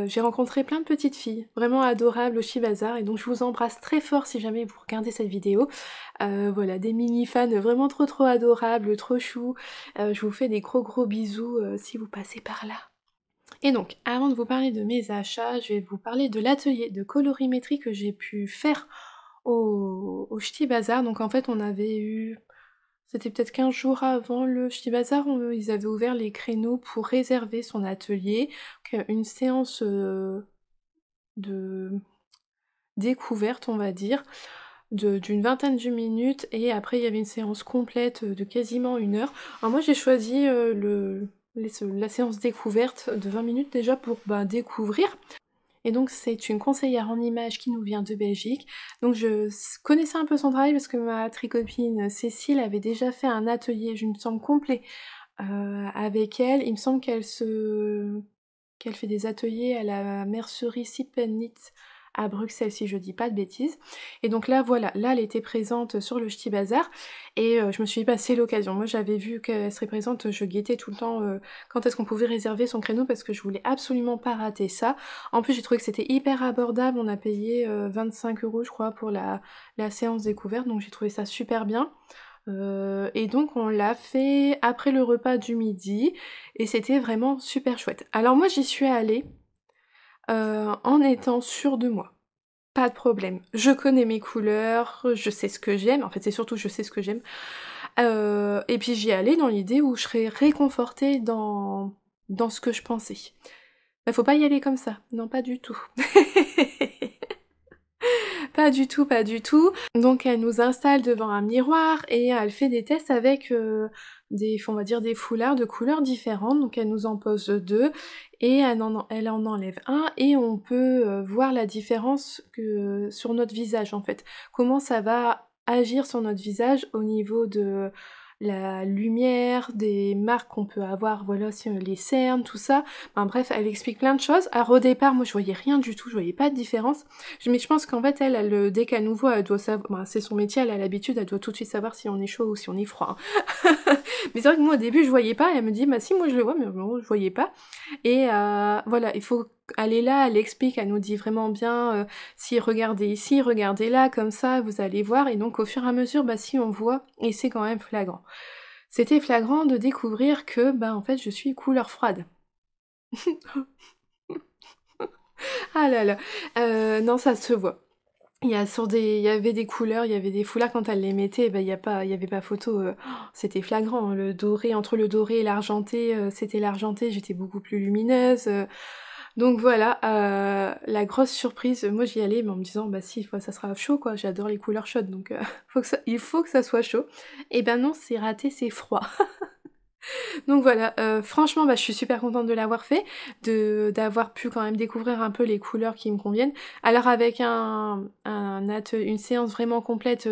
j'ai rencontré plein de petites filles, vraiment adorables au Shibazar, et donc je vous embrasse très fort si jamais vous regardez cette vidéo. voilà, des mini-fans vraiment trop trop adorables, trop chou. je vous fais des gros gros bisous si vous passez par là. Et donc, avant de vous parler de mes achats, je vais vous parler de l'atelier de colorimétrie que j'ai pu faire au, au Bazar. Donc en fait, on avait eu... C'était peut-être 15 jours avant le Ch'ti Bazar, ils avaient ouvert les créneaux pour réserver son atelier. une séance euh, de découverte, on va dire, d'une vingtaine de minutes. Et après, il y avait une séance complète de quasiment une heure. Alors moi, j'ai choisi euh, le la séance découverte de 20 minutes déjà pour bah, découvrir. Et donc c'est une conseillère en images qui nous vient de Belgique. Donc je connaissais un peu son travail parce que ma tricopine Cécile avait déjà fait un atelier, je me sens complet euh, avec elle. Il me semble qu'elle se qu'elle fait des ateliers à la mercerie Sipenitz à Bruxelles si je dis pas de bêtises. Et donc là voilà, là elle était présente sur le Ch'ti Bazar et euh, je me suis passé bah, l'occasion. Moi j'avais vu qu'elle serait présente, je guettais tout le temps euh, quand est-ce qu'on pouvait réserver son créneau parce que je voulais absolument pas rater ça. En plus j'ai trouvé que c'était hyper abordable, on a payé 25 euh, euros je crois pour la, séance découverte donc j'ai trouvé ça super bien. et donc on l'a fait après le repas du midi et c'était vraiment super chouette. Alors moi j'y suis allée euh, en étant sûre de moi. Pas de problème. Je connais mes couleurs, je sais ce que j'aime. En fait, c'est surtout je sais ce que j'aime. Euh, et puis j'y allais dans l'idée où je serais réconfortée dans, dans ce que je pensais. Bah, faut pas y aller comme ça. Non, pas du tout. Pas du tout, pas du tout. Donc elle nous installe devant un miroir et elle fait des tests avec euh, des, on va dire, des foulards de couleurs différentes. Donc elle nous en pose deux et elle en, enlève un et on peut euh, voir la différence sur notre visage en fait. Comment ça va agir sur notre visage au niveau de la lumière, des marques qu'on peut avoir, voilà, si, euh, les cernes, tout ça. Enfin, bref, elle explique plein de choses. Alors au départ, moi je voyais rien du tout, je voyais pas de différence. Mais je pense qu'en fait, elle, elle euh, dès qu'à nouveau, elle doit savoir, ben, c'est son métier, elle a l'habitude, elle doit tout de suite savoir si on est chaud ou si on est froid. Hein. mais c'est vrai que moi au début, je voyais pas, elle me dit, bah si, moi je le vois, mais bon, je voyais pas. Et euh, voilà, il faut elle est là, elle explique, elle nous dit vraiment bien euh, si regardez ici, regardez là, comme ça, vous allez voir. Et donc au fur et à mesure, bah, si on voit, et c'est quand même flagrant. C'était flagrant de découvrir que, bah, en fait, je suis couleur froide. ah là là, euh, non, ça se voit. Il y, a sur des, il y avait des couleurs, il y avait des foulards, quand elle les mettait, ben, il n'y avait pas photo. Euh. Oh, c'était flagrant, le doré, entre le doré et l'argenté, c'était l'argenté, j'étais beaucoup plus lumineuse. Donc voilà, euh, la grosse surprise, moi j'y allais mais en me disant bah si ça sera chaud quoi, j'adore les couleurs chaudes donc euh, faut il faut que ça soit chaud. Et eh ben non, c'est raté, c'est froid. donc voilà, euh, franchement bah, je suis super contente de l'avoir fait, de, d'avoir pu quand même découvrir un peu les couleurs qui me conviennent. Alors avec un, une séance vraiment complète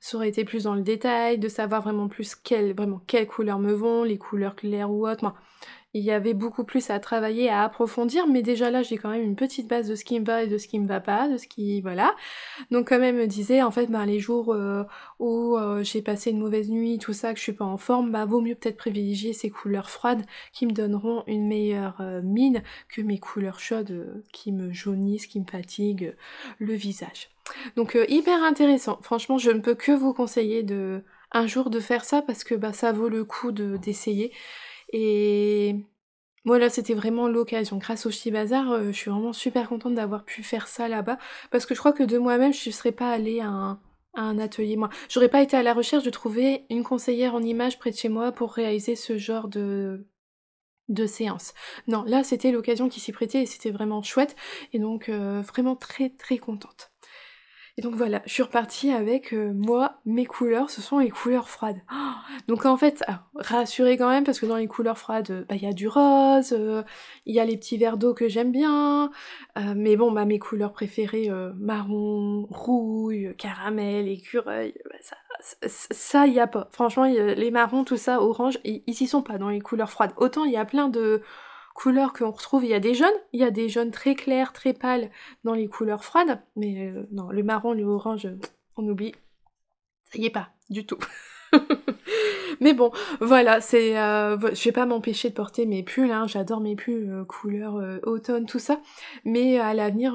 ça aurait été plus dans le détail, de savoir vraiment plus quelles, vraiment quelles couleurs me vont, les couleurs claires ou autres. Il y avait beaucoup plus à travailler, à approfondir, mais déjà là, j'ai quand même une petite base de ce qui me va et de ce qui me va pas, de ce qui... voilà. Donc quand même, me disait, en fait, bah, les jours euh, où euh, j'ai passé une mauvaise nuit, tout ça, que je suis pas en forme, bah, vaut mieux peut-être privilégier ces couleurs froides qui me donneront une meilleure euh, mine que mes couleurs chaudes qui me jaunissent, qui me fatiguent le visage. Donc hyper intéressant. Franchement, je ne peux que vous conseiller de un jour de faire ça parce que bah, ça vaut le coup d'essayer. Et moi là c'était vraiment l'occasion. Grâce au Chibazar, euh, je suis vraiment super contente d'avoir pu faire ça là-bas. Parce que je crois que de moi-même, je ne serais pas allée à un, atelier. Moi, j'aurais pas été à la recherche de trouver une conseillère en images près de chez moi pour réaliser ce genre de séance. Non, là c'était l'occasion qui s'y prêtait et c'était vraiment chouette et donc euh, vraiment très très contente. Et donc voilà, je suis repartie avec euh, moi, mes couleurs, ce sont les couleurs froides. Oh donc en fait, ah, rassurez quand même, parce que dans les couleurs froides, euh, bah, il y a du rose, euh, il y a les petits verres d'eau que j'aime bien, mais bon, bah, mes couleurs préférées, marron, rouille, caramel, écureuil, bah, ça, ça y a pas. Franchement, les marrons, tout ça, orange, ils s'y sont pas dans les couleurs froides. Autant il y a plein de couleurs qu'on retrouve. Il y a des jaunes, il y a des jaunes très clairs, très pâles dans les couleurs froides, mais euh, non, le marron, le orange, on oublie. Ça y est pas, du tout. mais bon, voilà, c'est, euh, je vais pas m'empêcher de porter mes pulls, hein, j'adore mes pulls, euh, couleurs automne, tout ça, mais à l'avenir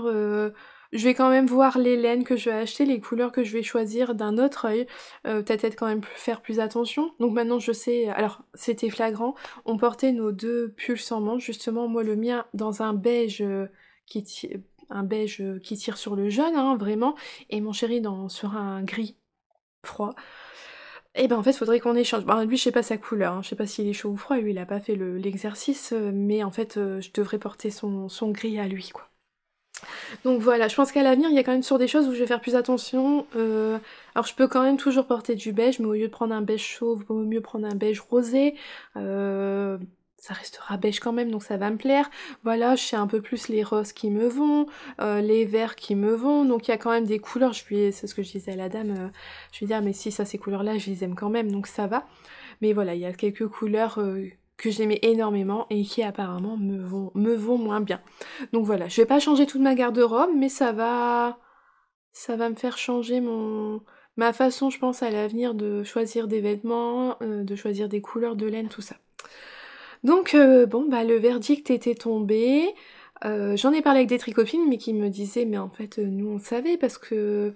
je vais quand même voir les laines que je vais acheter, les couleurs que je vais choisir d'un autre œil, euh, peut-être quand même faire plus attention. Donc maintenant je sais, alors c'était flagrant, on portait nos deux pulls sans manche. justement moi le mien dans un beige euh, qui tire, un beige euh, qui tire sur le jaune, hein, vraiment, et mon chéri dans, sur un gris froid. Et eh ben en fait, faudrait qu'on échange. Bah, lui, je sais pas sa couleur, hein. je sais pas s'il est chaud ou froid, lui, il a pas fait l'exercice, mais en fait, je devrais porter son, son gris à lui, quoi. Donc voilà, je pense qu'à l'avenir, il y a quand même sur des choses où je vais faire plus attention. Euh, alors je peux quand même toujours porter du beige, mais au lieu de prendre un beige chauve, vaut mieux prendre un beige rosé. Euh, ça restera beige quand même, donc ça va me plaire. Voilà, je sais un peu plus les roses qui me vont, euh, les verts qui me vont. Donc il y a quand même des couleurs. Je puis c'est ce que je disais à la dame. je lui disais, ah, mais si ça, ces couleurs-là, je les aime quand même, donc ça va. Mais voilà, il y a quelques couleurs que j'aimais énormément et qui apparemment me vont, me vont moins bien. Donc voilà, je vais pas changer toute ma garde-robe, mais ça va. ça va me faire changer mon. ma façon, je pense, à l'avenir de choisir des vêtements, euh, de choisir des couleurs de laine, tout ça. Donc euh, bon bah le verdict était tombé. Euh, j'en ai parlé avec des tricopines mais qui me disaient mais en fait nous on savait parce que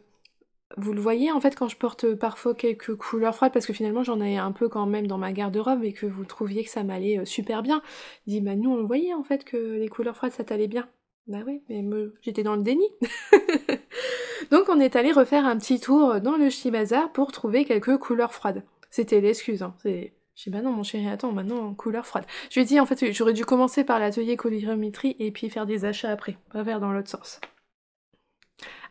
vous le voyez, en fait, quand je porte parfois quelques couleurs froides, parce que finalement j'en ai un peu quand même dans ma garde-robe et que vous trouviez que ça m'allait euh, super bien, dit bah nous on le voyait en fait que les couleurs froides ça t'allait bien. Bah oui, mais j'étais dans le déni. Donc on est allé refaire un petit tour euh, dans le chibazar pour trouver quelques couleurs froides. C'était l'excuse, hein. C'est... Je dis bah non mon chéri, attends, maintenant couleurs froides Je lui ai dit en fait j'aurais dû commencer par l'atelier colorimétrie et puis faire des achats après, pas faire dans l'autre sens.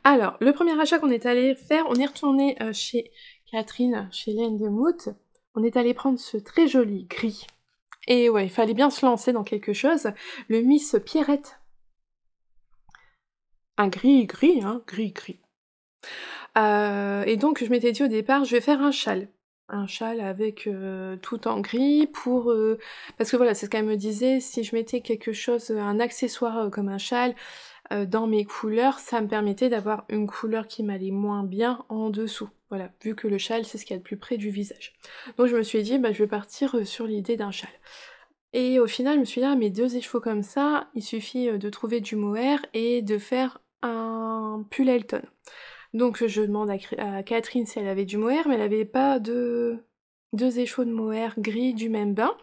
Alors, le premier achat qu'on est allé faire, on est retourné euh, chez Catherine, chez Lane de On est allé prendre ce très joli gris. Et ouais, il fallait bien se lancer dans quelque chose. Le Miss Pierrette. Un gris gris, hein, gris gris. Euh, et donc je m'étais dit au départ, je vais faire un châle. Un châle avec euh, tout en gris pour... parce que voilà, c'est ce qu'elle me disait, si je mettais quelque chose, un accessoire comme un châle, euh, dans mes couleurs, ça me permettait d'avoir une couleur qui m'allait moins bien en dessous. Voilà, vu que le châle, c'est ce qu'il y a de plus près du visage. Donc je me suis dit, bah, je vais partir euh, sur l'idée d'un châle. Et au final, je me suis dit, ah, mes deux écheveaux comme ça, il suffit euh, de trouver du mohair et de faire un pull Elton. Donc je demande à, Catherine si elle avait du mohair, mais elle n'avait pas de deux écheveaux de mohair gris du même bain.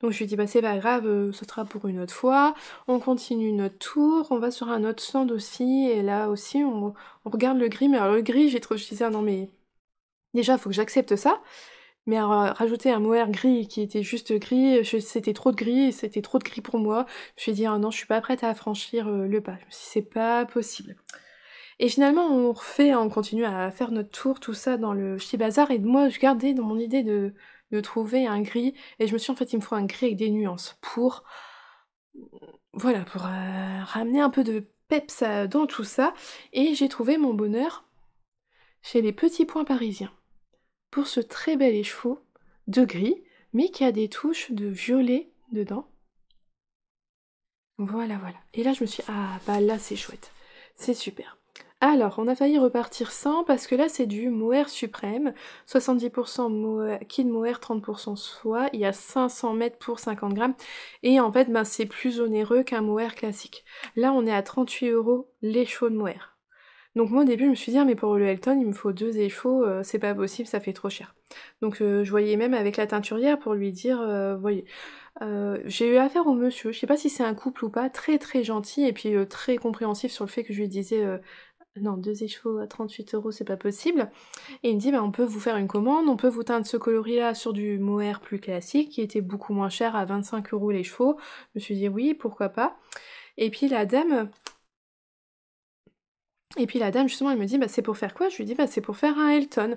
Donc je lui dis bah c'est pas grave, euh, ce sera pour une autre fois. On continue notre tour, on va sur un autre stand aussi, et là aussi on, regarde le gris, mais alors le gris, j'ai trop je disais ah non mais déjà faut que j'accepte ça. Mais euh, rajouter un mohair gris qui était juste gris, c'était trop de gris, c'était trop de gris pour moi. Je lui suis dit, ah non, je suis pas prête à franchir euh, le pas. c'est pas possible. Et finalement, on refait, on continue à faire notre tour, tout ça dans le chibazar. Bazar. Et moi, je gardais dans mon idée de, de trouver un gris. Et je me suis en fait, il me faut un gris avec des nuances pour. Voilà, pour euh, ramener un peu de peps euh, dans tout ça. Et j'ai trouvé mon bonheur chez les petits points parisiens. Pour ce très bel écheveau de gris, mais qui a des touches de violet dedans. Voilà, voilà. Et là, je me suis ah, bah là, c'est chouette. C'est super. Alors, on a failli repartir sans, parce que là c'est du mohair suprême. 70% mohair, kid mohair, 30% soie. Il y a 500 mètres pour 50 grammes. Et en fait, ben, c'est plus onéreux qu'un mohair classique. Là, on est à 38 euros l'échaud de mohair. Donc moi au début je me suis dit ah, mais pour le Elton il me faut deux échauds, euh, c'est pas possible, ça fait trop cher. Donc euh, je voyais même avec la teinturière pour lui dire, euh, vous voyez, j'ai eu affaire au monsieur, je sais pas si c'est un couple ou pas, très très gentil et puis très compréhensif sur le fait que je lui disais non, deux échevaux à 38 euros, c'est pas possible. Et il me dit, bah, on peut vous faire une commande, on peut vous teindre ce coloris-là sur du mohair plus classique, qui était beaucoup moins cher, à 25 euros les chevaux. Je me suis dit, oui, pourquoi pas. Et puis la dame, et puis la dame, justement, elle me dit, bah, c'est pour faire quoi Je lui dis, bah, c'est pour faire un Elton.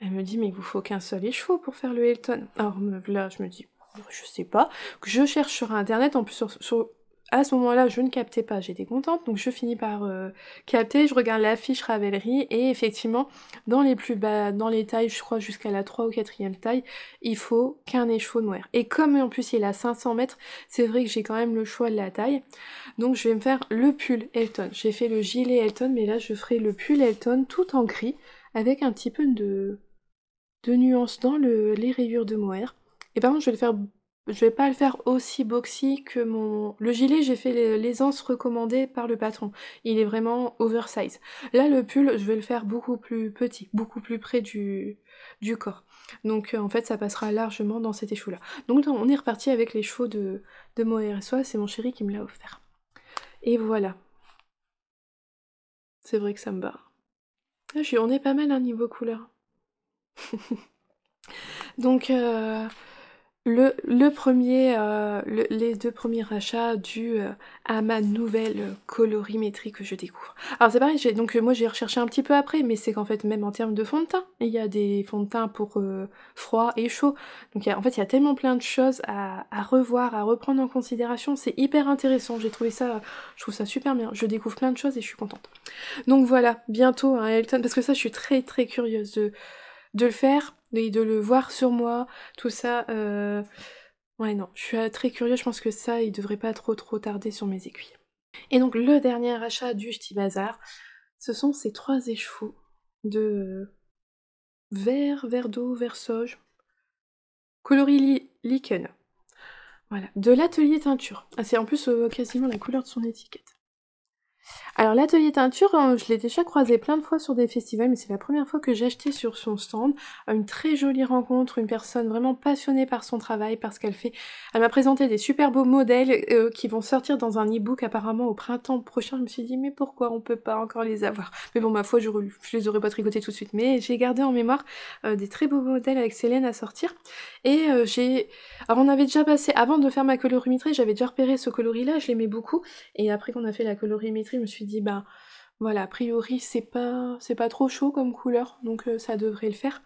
Elle me dit, mais il vous faut qu'un seul écheveau pour faire le Elton. Alors là, je me dis, je sais pas. Je cherche sur Internet, en plus, sur à ce moment-là, je ne captais pas, j'étais contente, donc je finis par euh, capter, je regarde l'affiche Ravelry, et effectivement, dans les plus bas, dans les tailles, je crois jusqu'à la 3 ou 4e taille, il faut qu'un écheveau noir. Et comme en plus il a 500 mètres, c'est vrai que j'ai quand même le choix de la taille, donc je vais me faire le pull Elton. J'ai fait le gilet Elton, mais là je ferai le pull Elton tout en gris, avec un petit peu de, de nuance dans le, les rayures de mohair. Et par contre, je vais le faire je vais pas le faire aussi boxy que mon... Le gilet, j'ai fait l'aisance recommandée par le patron. Il est vraiment oversize. Là, le pull, je vais le faire beaucoup plus petit, beaucoup plus près du, du corps. Donc, euh, en fait, ça passera largement dans cet échou-là. Donc, on est reparti avec les chevaux de, de et soi C'est mon chéri qui me l'a offert. Et voilà. C'est vrai que ça me barre. Ah, on est pas mal un hein, niveau couleur. Donc... Euh, le, premier, euh, les deux premiers achats dus euh, à ma nouvelle colorimétrie que je découvre. Alors c'est pareil, donc euh, moi j'ai recherché un petit peu après, mais c'est qu'en fait même en termes de fond de teint, il y a des fonds de teint pour froid et chaud. Donc en fait il y a tellement plein de choses à, revoir, à reprendre en considération. C'est hyper intéressant, j'ai trouvé ça, je trouve ça super bien. Je découvre plein de choses et je suis contente. Donc voilà, bientôt à hein, Elton, parce que ça je suis très très curieuse de, de le faire de, le voir sur moi, tout ça. Euh, ouais, non, je suis euh, très curieuse, je pense que ça, il devrait pas trop trop tarder sur mes aiguilles. Et donc, le dernier achat du Ch'ti Bazar, ce sont ces trois échevaux de vert, vert d'eau, vert soja, coloris lichen. Voilà, de l'atelier teinture. Ah, c'est en plus euh, quasiment la couleur de son étiquette. Alors l'atelier teinture, hein, je l'ai déjà croisé plein de fois sur des festivals, mais c'est la première fois que j'ai acheté sur son stand. Euh, une très jolie rencontre, une personne vraiment passionnée par son travail, parce qu'elle fait. Elle m'a présenté des super beaux modèles euh, qui vont sortir dans un e-book apparemment au printemps prochain. Je me suis dit mais pourquoi on peut pas encore les avoir Mais bon ma foi je, les aurais pas tricotés tout de suite, mais j'ai gardé en mémoire euh, des très beaux modèles avec Célène à sortir. Et j'ai. Alors on avait déjà passé, avant de faire ma colorimétrie, j'avais déjà repéré ce coloris là, je l'aimais beaucoup. Et après qu'on a fait la colorimétrie je me suis dit, bah voilà, a priori, c'est pas, c'est pas trop chaud comme couleur, donc euh, ça devrait le faire.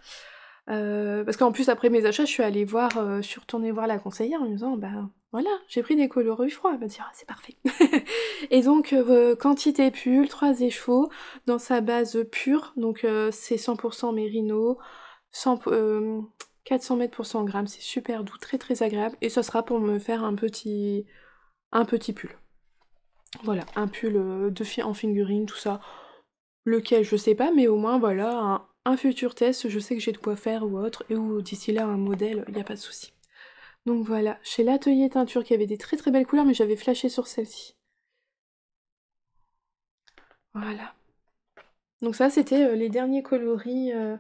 Euh, parce qu'en plus, après mes achats, je suis allée voir, euh, je suis retournée voir la conseillère en me disant, bah voilà, j'ai pris des coloris froids. Elle m'a dit, ah, c'est parfait. et donc, quantité pull, 3 échevaux, dans sa base pure. Donc, c'est 100% mérino, 400 mètres pour 100 grammes. C'est super doux, très très agréable. Et ce sera pour me faire un petit, un petit pull. Voilà, un pull euh, de fi en figurine, tout ça. Lequel, je sais pas, mais au moins, voilà, un, futur test, je sais que j'ai de quoi faire ou autre, et ou d'ici là, un modèle, il n'y a pas de souci. Donc voilà, chez l'atelier teinture qui avait des très très belles couleurs, mais j'avais flashé sur celle-ci. Voilà. Donc ça, c'était euh, les derniers coloris, euh,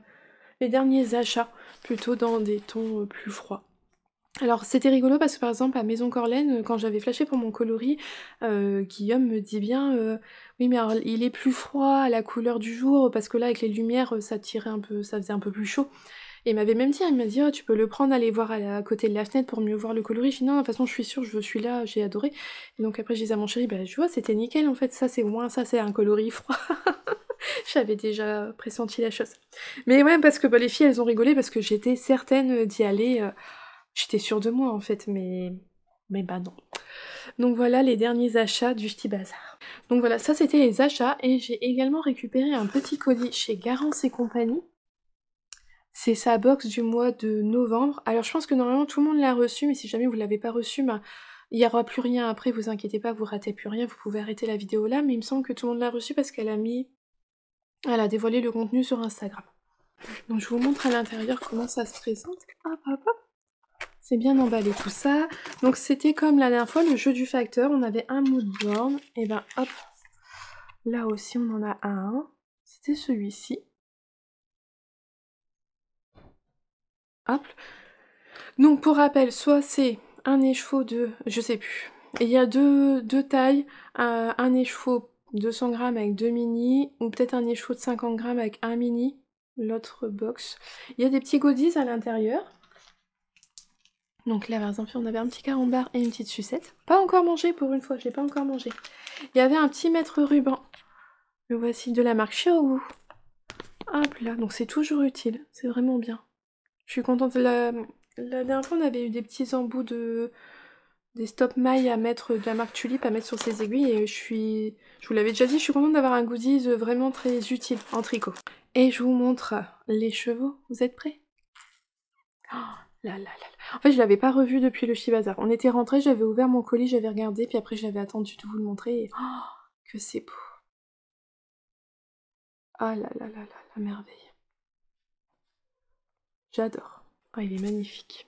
les derniers achats, plutôt dans des tons plus froids. Alors c'était rigolo parce que par exemple à Maison Corlaine, euh, quand j'avais flashé pour mon coloris, euh, Guillaume me dit bien euh, oui mais alors, il est plus froid à la couleur du jour parce que là avec les lumières ça tirait un peu, ça faisait un peu plus chaud. Et il m'avait même dit, il m'a dit oh, tu peux le prendre, aller voir à, côté de la fenêtre pour mieux voir le coloris. Je dis non, de toute façon je suis sûre, je suis là, j'ai adoré. Et donc après je disais à mon chéri, bah je vois c'était nickel en fait, ça c'est moins ça c'est un coloris froid. J'avais déjà pressenti la chose. Mais ouais parce que bah, les filles elles ont rigolé parce que j'étais certaine d'y aller. J'étais sûre de moi en fait, mais mais bah non. Donc voilà les derniers achats du petit bazar. Donc voilà, ça c'était les achats et j'ai également récupéré un petit colis chez Garance et compagnie. C'est sa box du mois de novembre. Alors je pense que normalement tout le monde l'a reçu, mais si jamais vous ne l'avez pas reçu, bah, il n'y aura plus rien après, vous inquiétez pas, vous ratez plus rien, vous pouvez arrêter la vidéo là, mais il me semble que tout le monde l'a reçu parce qu'elle a mis. Elle a dévoilé le contenu sur Instagram. Donc je vous montre à l'intérieur comment ça se présente. Hop hop hop c'est bien emballé tout ça. Donc c'était comme la dernière fois, le jeu du facteur. On avait un mood board. Et ben hop, là aussi on en a un. C'était celui-ci. Hop. Donc pour rappel, soit c'est un écheveau de... Je sais plus. il y a deux, tailles. Euh, un écheveau 200 grammes avec deux mini. Ou peut-être un écheveau de 50 grammes avec un mini. L'autre box. Il y a des petits goodies à l'intérieur. Donc là par exemple on avait un petit carambar et une petite sucette. Pas encore mangé pour une fois, je n'ai pas encore mangé. Il y avait un petit mètre ruban. Le voici de la marque Xiaowu. Hop là, donc c'est toujours utile, c'est vraiment bien. Je suis contente. La, la dernière fois on avait eu des petits embouts de des stop mailles à mettre de la marque Tulip à mettre sur ses aiguilles et je suis je vous l'avais déjà dit je suis contente d'avoir un goodies vraiment très utile en tricot et je vous montre les chevaux vous êtes prêts oh en fait, je l'avais pas revu depuis le Shibazar. On était rentrés, j'avais ouvert mon colis, j'avais regardé, puis après j'avais attendu de vous le montrer. Oh, que c'est beau. Ah là là là là, la merveille. J'adore. Ah, il est magnifique.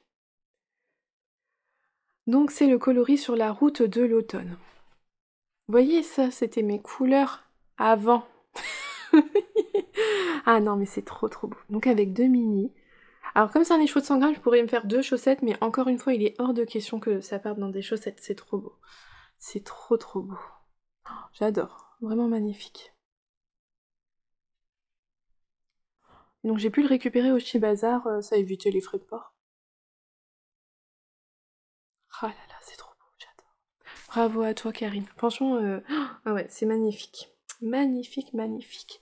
Donc c'est le coloris sur la route de l'automne. Vous voyez ça, c'était mes couleurs avant. ah non, mais c'est trop trop beau. Donc avec deux mini, alors comme c'est un chaud de sanguin, je pourrais me faire deux chaussettes, mais encore une fois, il est hors de question que ça parte dans des chaussettes, c'est trop beau. C'est trop trop beau. Oh, j'adore, vraiment magnifique. Donc j'ai pu le récupérer au Chibazar, euh, ça a évité les frais de port. Ah oh là là, c'est trop beau, j'adore. Bravo à toi Karine. Franchement, euh, oh, ah ouais, c'est magnifique. Magnifique, magnifique.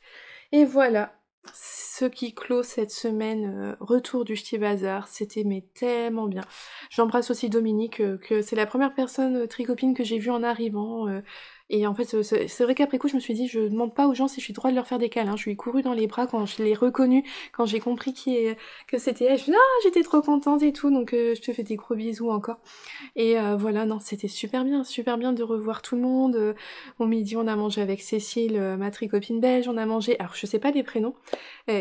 Et voilà, ce qui clôt cette semaine euh, retour du Ch'ti Bazar. C'était mais tellement bien. J'embrasse aussi Dominique, euh, que c'est la première personne euh, tricopine que j'ai vue en arrivant. Et en fait, c'est vrai qu'après coup, je me suis dit, je demande pas aux gens si je suis droit de leur faire des câlins. Je lui ai couru dans les bras quand je l'ai reconnu, quand j'ai compris qui que c'était elle. Je suis ah, j'étais trop contente et tout, donc euh, je te fais des gros bisous encore. Et euh, voilà, non, c'était super bien, super bien de revoir tout le monde. Euh, au midi, on a mangé avec Cécile, ma tricopine belge, on a mangé, alors je sais pas les prénoms,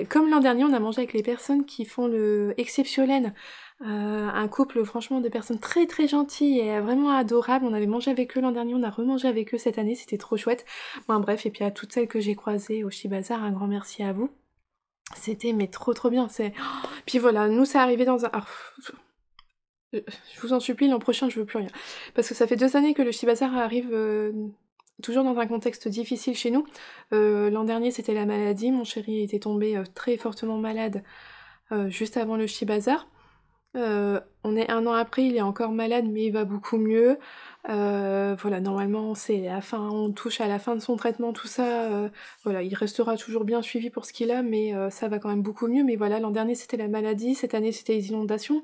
comme l'an dernier, on a mangé avec les personnes qui font le exceptionnel. Euh, un couple, franchement, de personnes très très gentilles et vraiment adorables. On avait mangé avec eux l'an dernier, on a remangé avec eux cette année, c'était trop chouette. Enfin, bref, et puis à toutes celles que j'ai croisées au Shibazar, un grand merci à vous. C'était mais trop trop bien. C'est oh, puis voilà, nous c'est arrivé dans un. je vous en supplie, l'an prochain je veux plus rien parce que ça fait deux années que le Shibazar arrive. Euh, toujours dans un contexte difficile chez nous. Euh, l'an dernier, c'était la maladie. Mon chéri était tombé très fortement malade juste avant le Shibazar. Euh, on est un an après, il est encore malade, mais il va beaucoup mieux. Euh, voilà, normalement, c'est la fin, on touche à la fin de son traitement, tout ça. Euh, voilà, il restera toujours bien suivi pour ce qu'il a, mais ça va quand même beaucoup mieux. Mais voilà, l'an dernier, c'était la maladie, cette année, c'était les inondations.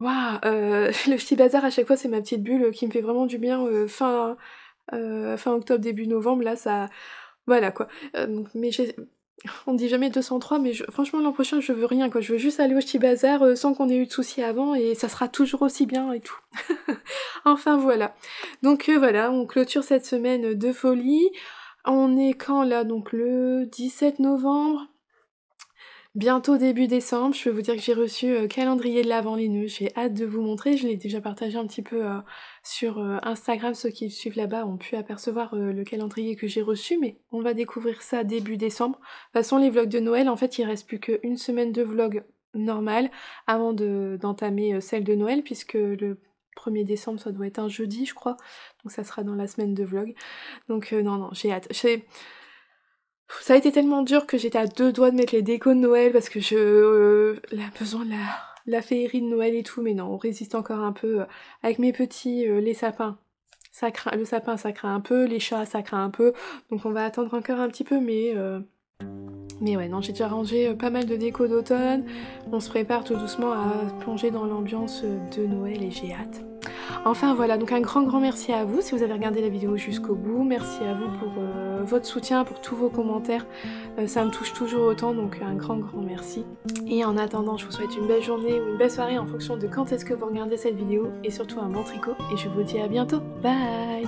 Waouh, le petit bazar à chaque fois, c'est ma petite bulle qui me fait vraiment du bien. fin, fin octobre, début novembre, là, ça. Voilà quoi. mais j'ai on dit jamais 203, mais franchement, l'an prochain, je veux rien, quoi. Je veux juste aller au Chibazar bazar euh, sans qu'on ait eu de soucis avant et ça sera toujours aussi bien et tout. enfin, voilà. Donc, euh, voilà, on clôture cette semaine de folie. On est quand là Donc, le 17 novembre. Bientôt début décembre, je vais vous dire que j'ai reçu euh, calendrier de l'avant les J'ai hâte de vous montrer. Je l'ai déjà partagé un petit peu sur euh, Instagram, ceux qui me suivent là-bas ont pu apercevoir euh, le calendrier que j'ai reçu, mais on va découvrir ça début décembre. De toute façon, les vlogs de Noël, en fait, il reste plus qu'une semaine de vlog normal avant d'entamer euh, celle de Noël, puisque le 1er décembre, ça doit être un jeudi, je crois. Donc ça sera dans la semaine de vlog. Donc non, non, j'ai hâte. Ça a été tellement dur que j'étais à deux doigts de mettre les décos de Noël parce que je... la besoin de la la féerie de Noël et tout, mais non, on résiste encore un peu. Euh, avec mes petits, euh, les sapins, ça le sapin ça craint un peu, les chats ça craint un peu, donc on va attendre encore un petit peu, mais... Euh, mais ouais, non, j'ai déjà rangé pas mal de déco d'automne. On se prépare tout doucement à plonger dans l'ambiance de Noël et j'ai hâte. Enfin voilà, donc un grand grand merci à vous si vous avez regardé la vidéo jusqu'au bout. Merci à vous pour euh, votre soutien, pour tous vos commentaires. Euh, ça me touche toujours autant, donc un grand grand merci. Et en attendant, je vous souhaite une belle journée ou une belle soirée en fonction de quand est-ce que vous regardez cette vidéo. Et surtout un bon tricot. Et je vous dis à bientôt. Bye